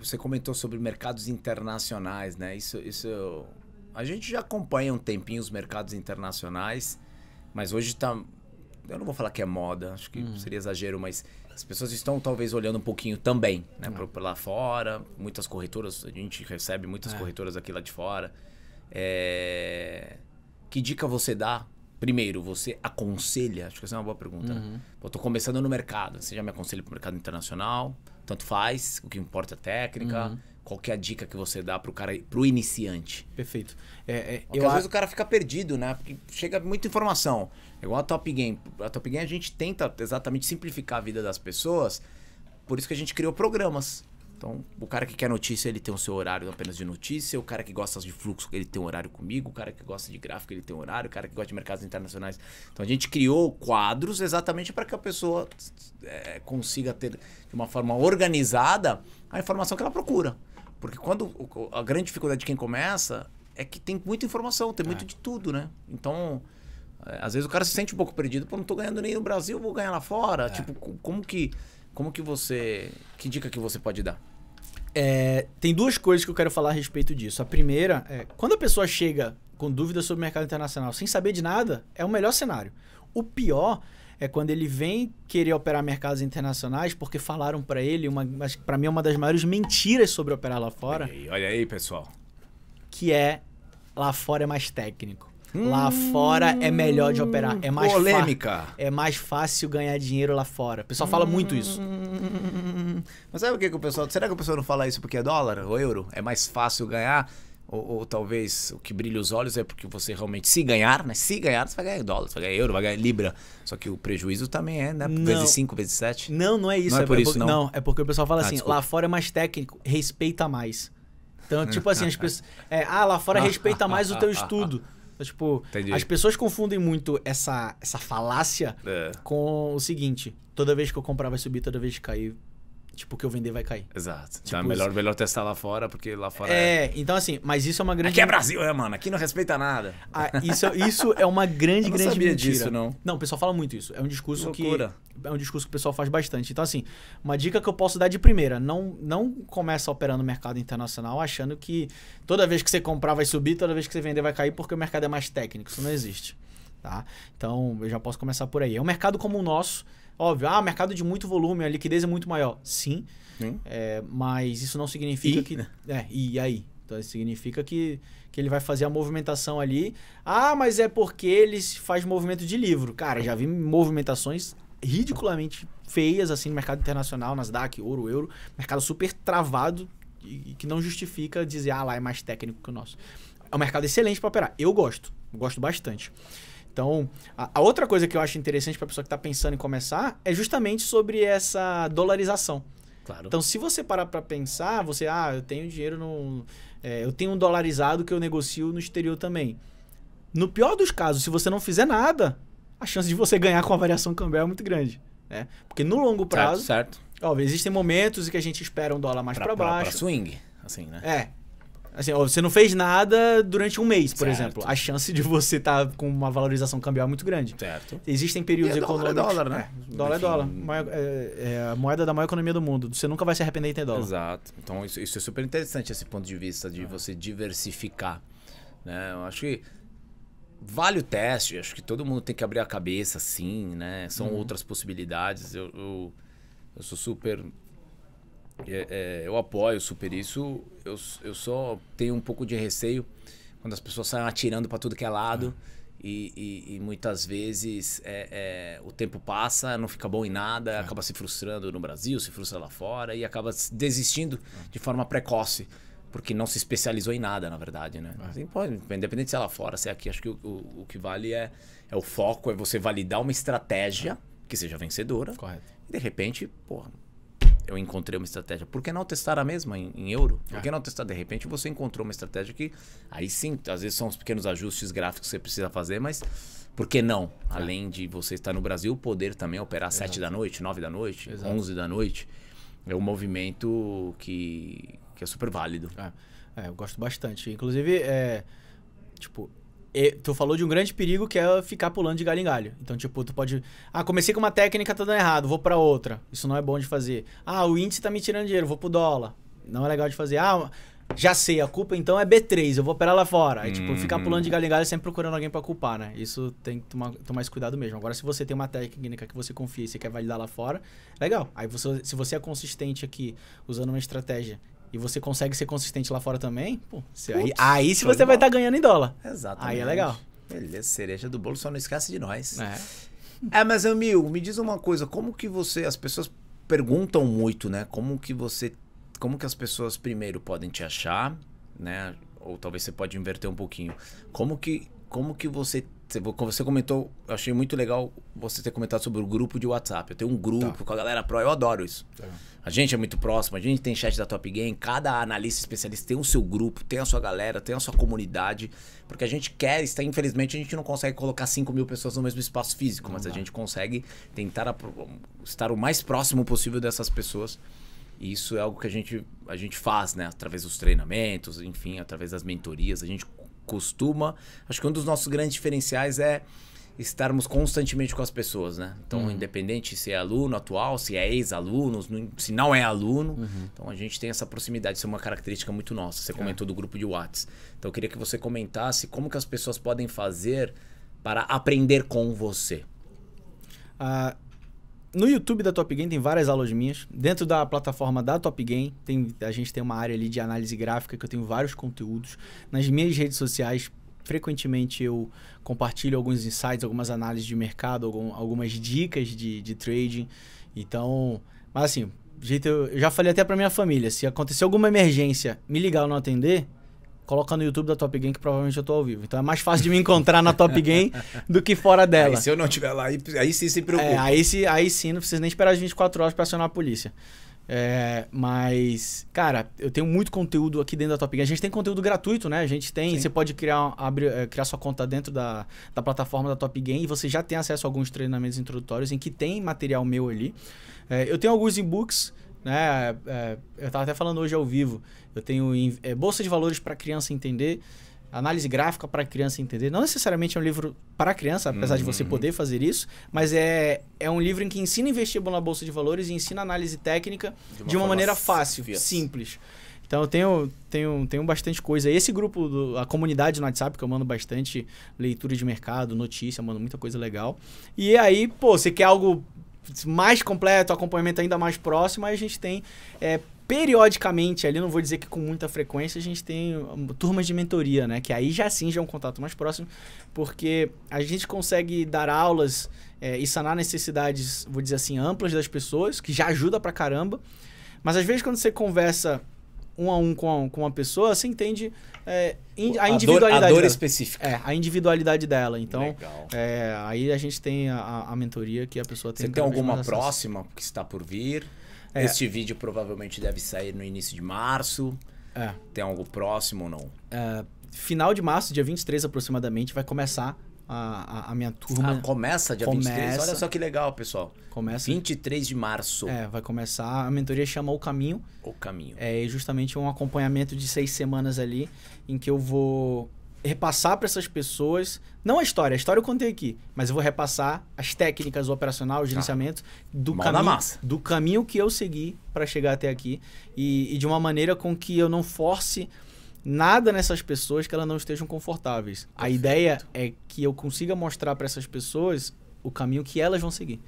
você comentou sobre mercados internacionais, né? Isso, isso a gente já acompanha um tempinho os mercados internacionais, mas hoje está eu não vou falar que é moda, acho que uhum. seria exagero, mas as pessoas estão talvez olhando um pouquinho também, né? Uhum. lá fora, muitas corretoras, a gente recebe muitas é. corretoras aqui lá de fora. É... Que dica você dá Primeiro, você aconselha? Acho que essa é uma boa pergunta. Né? Uhum. Eu tô começando no mercado. Você já me aconselha para o mercado internacional? Tanto faz, o que importa é técnica. Uhum. Qual que é a dica que você dá para o cara, para o iniciante? Perfeito. É, é, eu às a... vezes o cara fica perdido, né? Porque chega muita informação. É igual a Top Game. A Top Game a gente tenta exatamente simplificar a vida das pessoas. Por isso que a gente criou programas. Então, o cara que quer notícia, ele tem o seu horário apenas de notícia, o cara que gosta de fluxo, ele tem um horário comigo, o cara que gosta de gráfico, ele tem um horário, o cara que gosta de mercados internacionais. Então, a gente criou quadros exatamente para que a pessoa é, consiga ter, de uma forma organizada, a informação que ela procura. Porque quando a grande dificuldade de quem começa é que tem muita informação, tem muito é. de tudo, né? Então, é, às vezes o cara se sente um pouco perdido, pô, não estou ganhando nem no Brasil, vou ganhar lá fora. É. Tipo, como que, como que você, que dica que você pode dar? É, tem duas coisas que eu quero falar a respeito disso. A primeira é, quando a pessoa chega com dúvidas sobre o mercado internacional sem saber de nada, é o melhor cenário. O pior é quando ele vem querer operar mercados internacionais porque falaram para ele, uma, para mim é uma das maiores mentiras sobre operar lá fora. Olha aí, olha aí, pessoal. Que é, lá fora é mais técnico. Hum, lá fora é melhor de operar. É mais polêmica. É mais fácil ganhar dinheiro lá fora. O pessoal fala muito isso. Mas sabe o que, que o pessoal. Será que o pessoal não fala isso porque é dólar ou euro? É mais fácil ganhar? Ou, ou, talvez o que brilha os olhos é porque você realmente, se ganhar, né? Se ganhar, você vai ganhar dólar, você vai ganhar euro, vai ganhar libra. Só que o prejuízo também é, né? Não. Vezes 5, vezes 7. Não, não é isso. Não é, é por isso, não. Não, é porque o pessoal fala ah, assim, desculpa. lá fora é mais técnico, respeita mais. Então, tipo assim, as pessoas... É, ah, lá fora respeita mais o teu estudo. Então, tipo, Entendi. as pessoas confundem muito essa, essa falácia é. com o seguinte: toda vez que eu comprar vai subir, toda vez que cair Tipo, o que eu vender vai cair. Exato. Tipo, então é tipo melhor, melhor testar lá fora, porque lá fora. É, é, então assim, mas isso é uma grande. Aqui é Brasil, é, mano? Aqui não respeita nada. Ah, isso, isso é uma grande, eu grande sabia mentira. disso, não. Não, o pessoal fala muito isso. É um discurso Loucura. que. É um discurso que o pessoal faz bastante. Então, assim, uma dica que eu posso dar de primeira: não, não começa operando no mercado internacional achando que toda vez que você comprar vai subir, toda vez que você vender vai cair, porque o mercado é mais técnico. Isso não existe. Tá? Então, eu já posso começar por aí. É um mercado como o nosso Óbvio, ah, mercado de muito volume, a liquidez é muito maior. Sim. É, mas isso não significa e? que. Né? É, e aí? Então isso significa que, que ele vai fazer a movimentação ali. Ah, mas é porque eles faz movimento de livro. Cara, já vi movimentações ridiculamente feias assim no mercado internacional, Nasdaq, ouro, euro, mercado super travado e, que não justifica dizer, ah, lá é mais técnico que o nosso. É um mercado excelente para operar. Eu gosto, gosto bastante. Então, a, a outra coisa que eu acho interessante para a pessoa que está pensando em começar é justamente sobre essa dolarização. Claro. Então, se você parar para pensar, você, ah, eu tenho dinheiro no. É, eu tenho um dolarizado que eu negocio no exterior também. No pior dos casos, se você não fizer nada, a chance de você ganhar com a variação cambial é muito grande. Né? Porque no longo prazo. Certo, certo. Ó, existem momentos em que a gente espera um dólar mais para baixo. Para swing, assim, né? É. Assim, você não fez nada durante um mês, por certo. exemplo. A chance de você estar tá com uma valorização cambial é muito grande. Certo. Existem períodos e é econômicos. Dólar é dólar, né? É, dólar é Enfim. é dólar. é, é, a moeda da maior economia do mundo. Você nunca vai se arrepender em ter dólar. Exato. Então, isso, isso é super interessante, esse ponto de vista de ah. você diversificar. Né? Eu acho que vale o teste. acho que todo mundo tem que abrir a cabeça, sim, né? São uhum. outras possibilidades. Eu, eu, eu sou super é, é, eu apoio super isso. Eu, eu só tenho um pouco de receio quando as pessoas saem atirando para tudo que é lado. É. E, e, e, muitas vezes é, é, o tempo passa, não fica bom em nada, é. acaba se frustrando no Brasil, se frustra lá fora e acaba desistindo de forma precoce, porque não se especializou em nada, na verdade, né? Assim, pode, independente se é lá fora, se é aqui, acho que o, o, o, que vale é, é o foco, é você validar uma estratégia que seja vencedora. Correto. E de repente, porra, eu encontrei uma estratégia. Por que não testar a mesma em, em euro? Por que é. não testar? De repente você encontrou uma estratégia que aí sim, às vezes são os pequenos ajustes gráficos que você precisa fazer, mas por que não? É. Além de você estar no Brasil, poder também é operar às 7 da noite, 9 da noite, Exato. 11 da noite. É um movimento que, que é super válido. É, eu gosto bastante. Inclusive, é, tipo, e, tu falou de um grande perigo que é ficar pulando de galho em galho. Então, tipo, tu pode. Ah, comecei com uma técnica, tá dando errado, vou para outra. Isso não é bom de fazer. Ah, o índice tá me tirando dinheiro, vou pro dólar. Não é legal de fazer. Ah, já sei, a culpa então é B3, eu vou operar lá fora. Aí, hum. tipo, ficar uhum. pulando de galho em galho sempre procurando alguém para culpar, né? Isso tem que tomar, tomar mais cuidado mesmo. Agora, se você tem uma técnica que você confia e você quer validar lá fora, legal. Aí, você, se você é consistente aqui, usando uma estratégia e você consegue ser consistente lá fora também, pô, você, aí, aí se você vai estar tá ganhando em dólar. Exatamente. Aí é legal. Beleza, cereja do bolo, só não esquece de nós. É. é, mas amigo, me diz uma coisa, como que você, as pessoas perguntam muito, né? Como que você, como que as pessoas primeiro podem te achar, né? Ou talvez você pode inverter um pouquinho. Como que, como que você você comentou, eu achei muito legal você ter comentado sobre o grupo de WhatsApp. Eu tenho um grupo tá. com a galera pro, eu adoro isso. Tá. A gente é muito próximo, a gente tem chat da Top Game, cada analista especialista tem o seu grupo, tem a sua galera, tem a sua comunidade, porque a gente quer estar, infelizmente, a gente não consegue colocar 5 mil pessoas no mesmo espaço físico, mas a gente consegue tentar estar o mais próximo possível dessas pessoas. E isso é algo que a gente, a gente faz, né? Através dos treinamentos, enfim, através das mentorias, a gente costuma. Acho que um dos nossos grandes diferenciais é estarmos constantemente com as pessoas, né? Então, uhum. independente se é aluno atual, se é ex-aluno, se não é aluno, uhum. então a gente tem essa proximidade, isso é uma característica muito nossa. Você é. comentou é. do grupo de Whats. Então, eu queria que você comentasse como que as pessoas podem fazer para aprender com você. Uh, no YouTube da Top Game tem várias aulas minhas. Dentro da plataforma da Top Game, tem, a gente tem uma área ali de análise gráfica que eu tenho vários conteúdos. Nas minhas redes sociais, frequentemente eu compartilho alguns insights, algumas análises de mercado, algum, algumas dicas de, de trading. Então, mas assim, jeito eu, eu já falei até para minha família, se acontecer alguma emergência, me ligar ou não atender, coloca no YouTube da Top Game que provavelmente eu tô ao vivo. Então é mais fácil de me encontrar na Top Game do que fora dela. Aí, se eu não estiver lá, aí, aí sim se é, preocupa. É, aí, se, aí sim, não precisa nem esperar as 24 horas para acionar a polícia. É, mas, cara, eu tenho muito conteúdo aqui dentro da Top Game. A gente tem conteúdo gratuito, né? A gente tem. Sim. Você pode criar, abrir, é, criar sua conta dentro da, da plataforma da Top Game e você já tem acesso a alguns treinamentos introdutórios em que tem material meu ali. É, eu tenho alguns e-books né? É, é eu estava até falando hoje ao vivo. Eu tenho é, bolsa de valores para criança entender, análise gráfica para criança entender. Não necessariamente é um livro para criança, apesar uhum. de você uhum. poder fazer isso, mas é, é um livro em que ensina investir na bolsa de valores e ensina análise técnica de uma, de uma maneira fácil, fias. simples. Então eu tenho, tenho, tenho bastante coisa. Esse grupo, do, a comunidade no WhatsApp, que eu mando bastante leitura de mercado, notícia, mando muita coisa legal. E aí, pô, você quer algo mais completo, acompanhamento ainda mais próximo, aí a gente tem é, periodicamente, ali não vou dizer que com muita frequência, a gente tem turmas de mentoria, né? Que aí já sim já é um contato mais próximo, porque a gente consegue dar aulas é, e sanar necessidades, vou dizer assim, amplas das pessoas, que já ajuda pra caramba. Mas às vezes quando você conversa um a um com, a, com uma pessoa, você entende é, a individualidade. A dor, a dor específica. É, a individualidade dela. Então, é, aí a gente tem a, a, mentoria que a pessoa tem. Você tem alguma próxima que está por vir? É. Este vídeo provavelmente deve sair no início de março. É. Tem algo próximo ou não? É, final de março, dia 23 aproximadamente, vai começar a, a, a, minha turma. Ah, começa dia começa. 23. Olha só que legal, pessoal. Começa. 23 de março. É, vai começar. A mentoria chama O Caminho. O Caminho. É justamente um acompanhamento de seis semanas ali em que eu vou repassar para essas pessoas, não a história, a história eu contei aqui, mas eu vou repassar as técnicas, o operacional, o tá. gerenciamento do, caminho, do caminho que eu segui para chegar até aqui e, e, de uma maneira com que eu não force nada nessas pessoas que elas não estejam confortáveis. Perfeito. A ideia é que eu consiga mostrar para essas pessoas o caminho que elas vão seguir.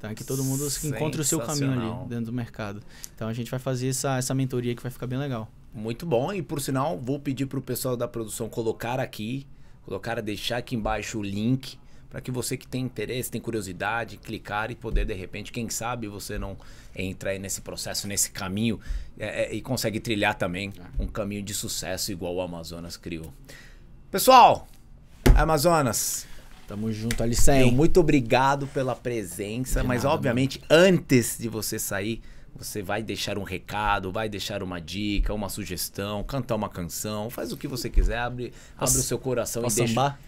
Tá? Que todo mundo encontre o seu caminho ali dentro do mercado. Então a gente vai fazer essa, essa mentoria que vai ficar bem legal. Muito bom. E por sinal, vou pedir para o pessoal da produção colocar aqui, colocar, deixar aqui embaixo o link para que você que tem interesse, tem curiosidade, clicar e poder de repente, quem sabe você não entra aí nesse processo, nesse caminho é, é, e consegue trilhar também é. um caminho de sucesso igual o Amazonas criou. Pessoal, Amazonas. Tamo junto, Alicen. Muito obrigado pela presença, mas obviamente antes de você sair você vai deixar um recado, vai deixar uma dica, uma sugestão, cantar uma canção, faz o que você quiser, abre, Posso, abre o seu coração e deixa. Sambar?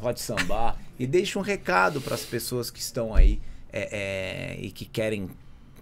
Pode sambar. e deixa um recado para as pessoas que estão aí é, é, e que querem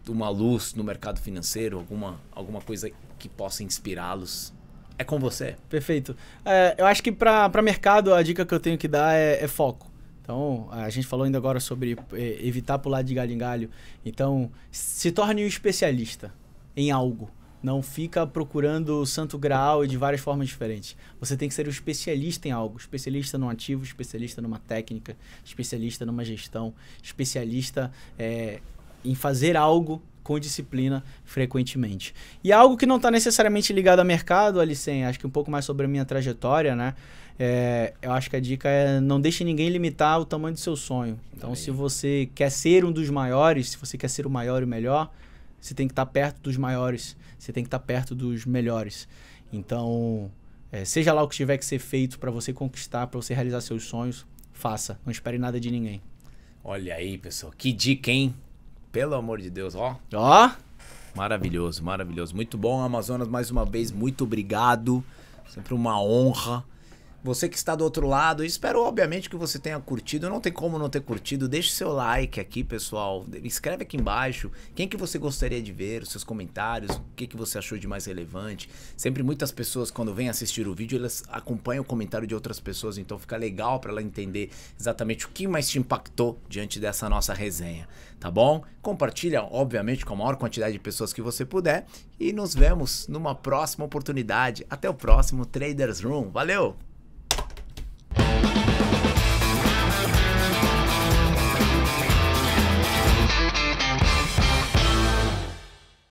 uma luz no mercado financeiro, alguma, alguma coisa que possa inspirá-los. É com você. Perfeito. É, eu acho que para mercado a dica que eu tenho que dar é, é foco então, a gente falou ainda agora sobre eh, evitar pular de galho em galho. Então, se torne um especialista em algo. Não fica procurando o santo graal de várias formas diferentes. Você tem que ser um especialista em algo. Especialista num ativo, especialista numa técnica, especialista numa gestão, especialista é, em fazer algo com disciplina frequentemente. E algo que não está necessariamente ligado a mercado, Alicen, acho que um pouco mais sobre a minha trajetória, né? É, eu acho que a dica é não deixe ninguém limitar o tamanho do seu sonho. Então, Aí. se você quer ser um dos maiores, se você quer ser o maior e o melhor, você tem que estar perto dos maiores, você tem que estar perto dos melhores. Então, é, seja lá o que tiver que ser feito para você conquistar, para você realizar seus sonhos, faça. Não espere nada de ninguém. Olha aí, pessoal. Que dica, hein? Pelo amor de Deus, ó. Ó. Maravilhoso, maravilhoso. Muito bom, Amazonas, mais uma vez, muito obrigado. Sempre uma honra você que está do outro lado, espero obviamente que você tenha curtido. Não tem como não ter curtido. Deixe seu like aqui, pessoal. Escreve aqui embaixo quem que você gostaria de ver, os seus comentários, o que que você achou de mais relevante. Sempre muitas pessoas quando vêm assistir o vídeo, elas acompanham o comentário de outras pessoas, então fica legal para ela entender exatamente o que mais te impactou diante dessa nossa resenha, tá bom? Compartilha obviamente com a maior quantidade de pessoas que você puder e nos vemos numa próxima oportunidade. Até o próximo Traders Room. Valeu.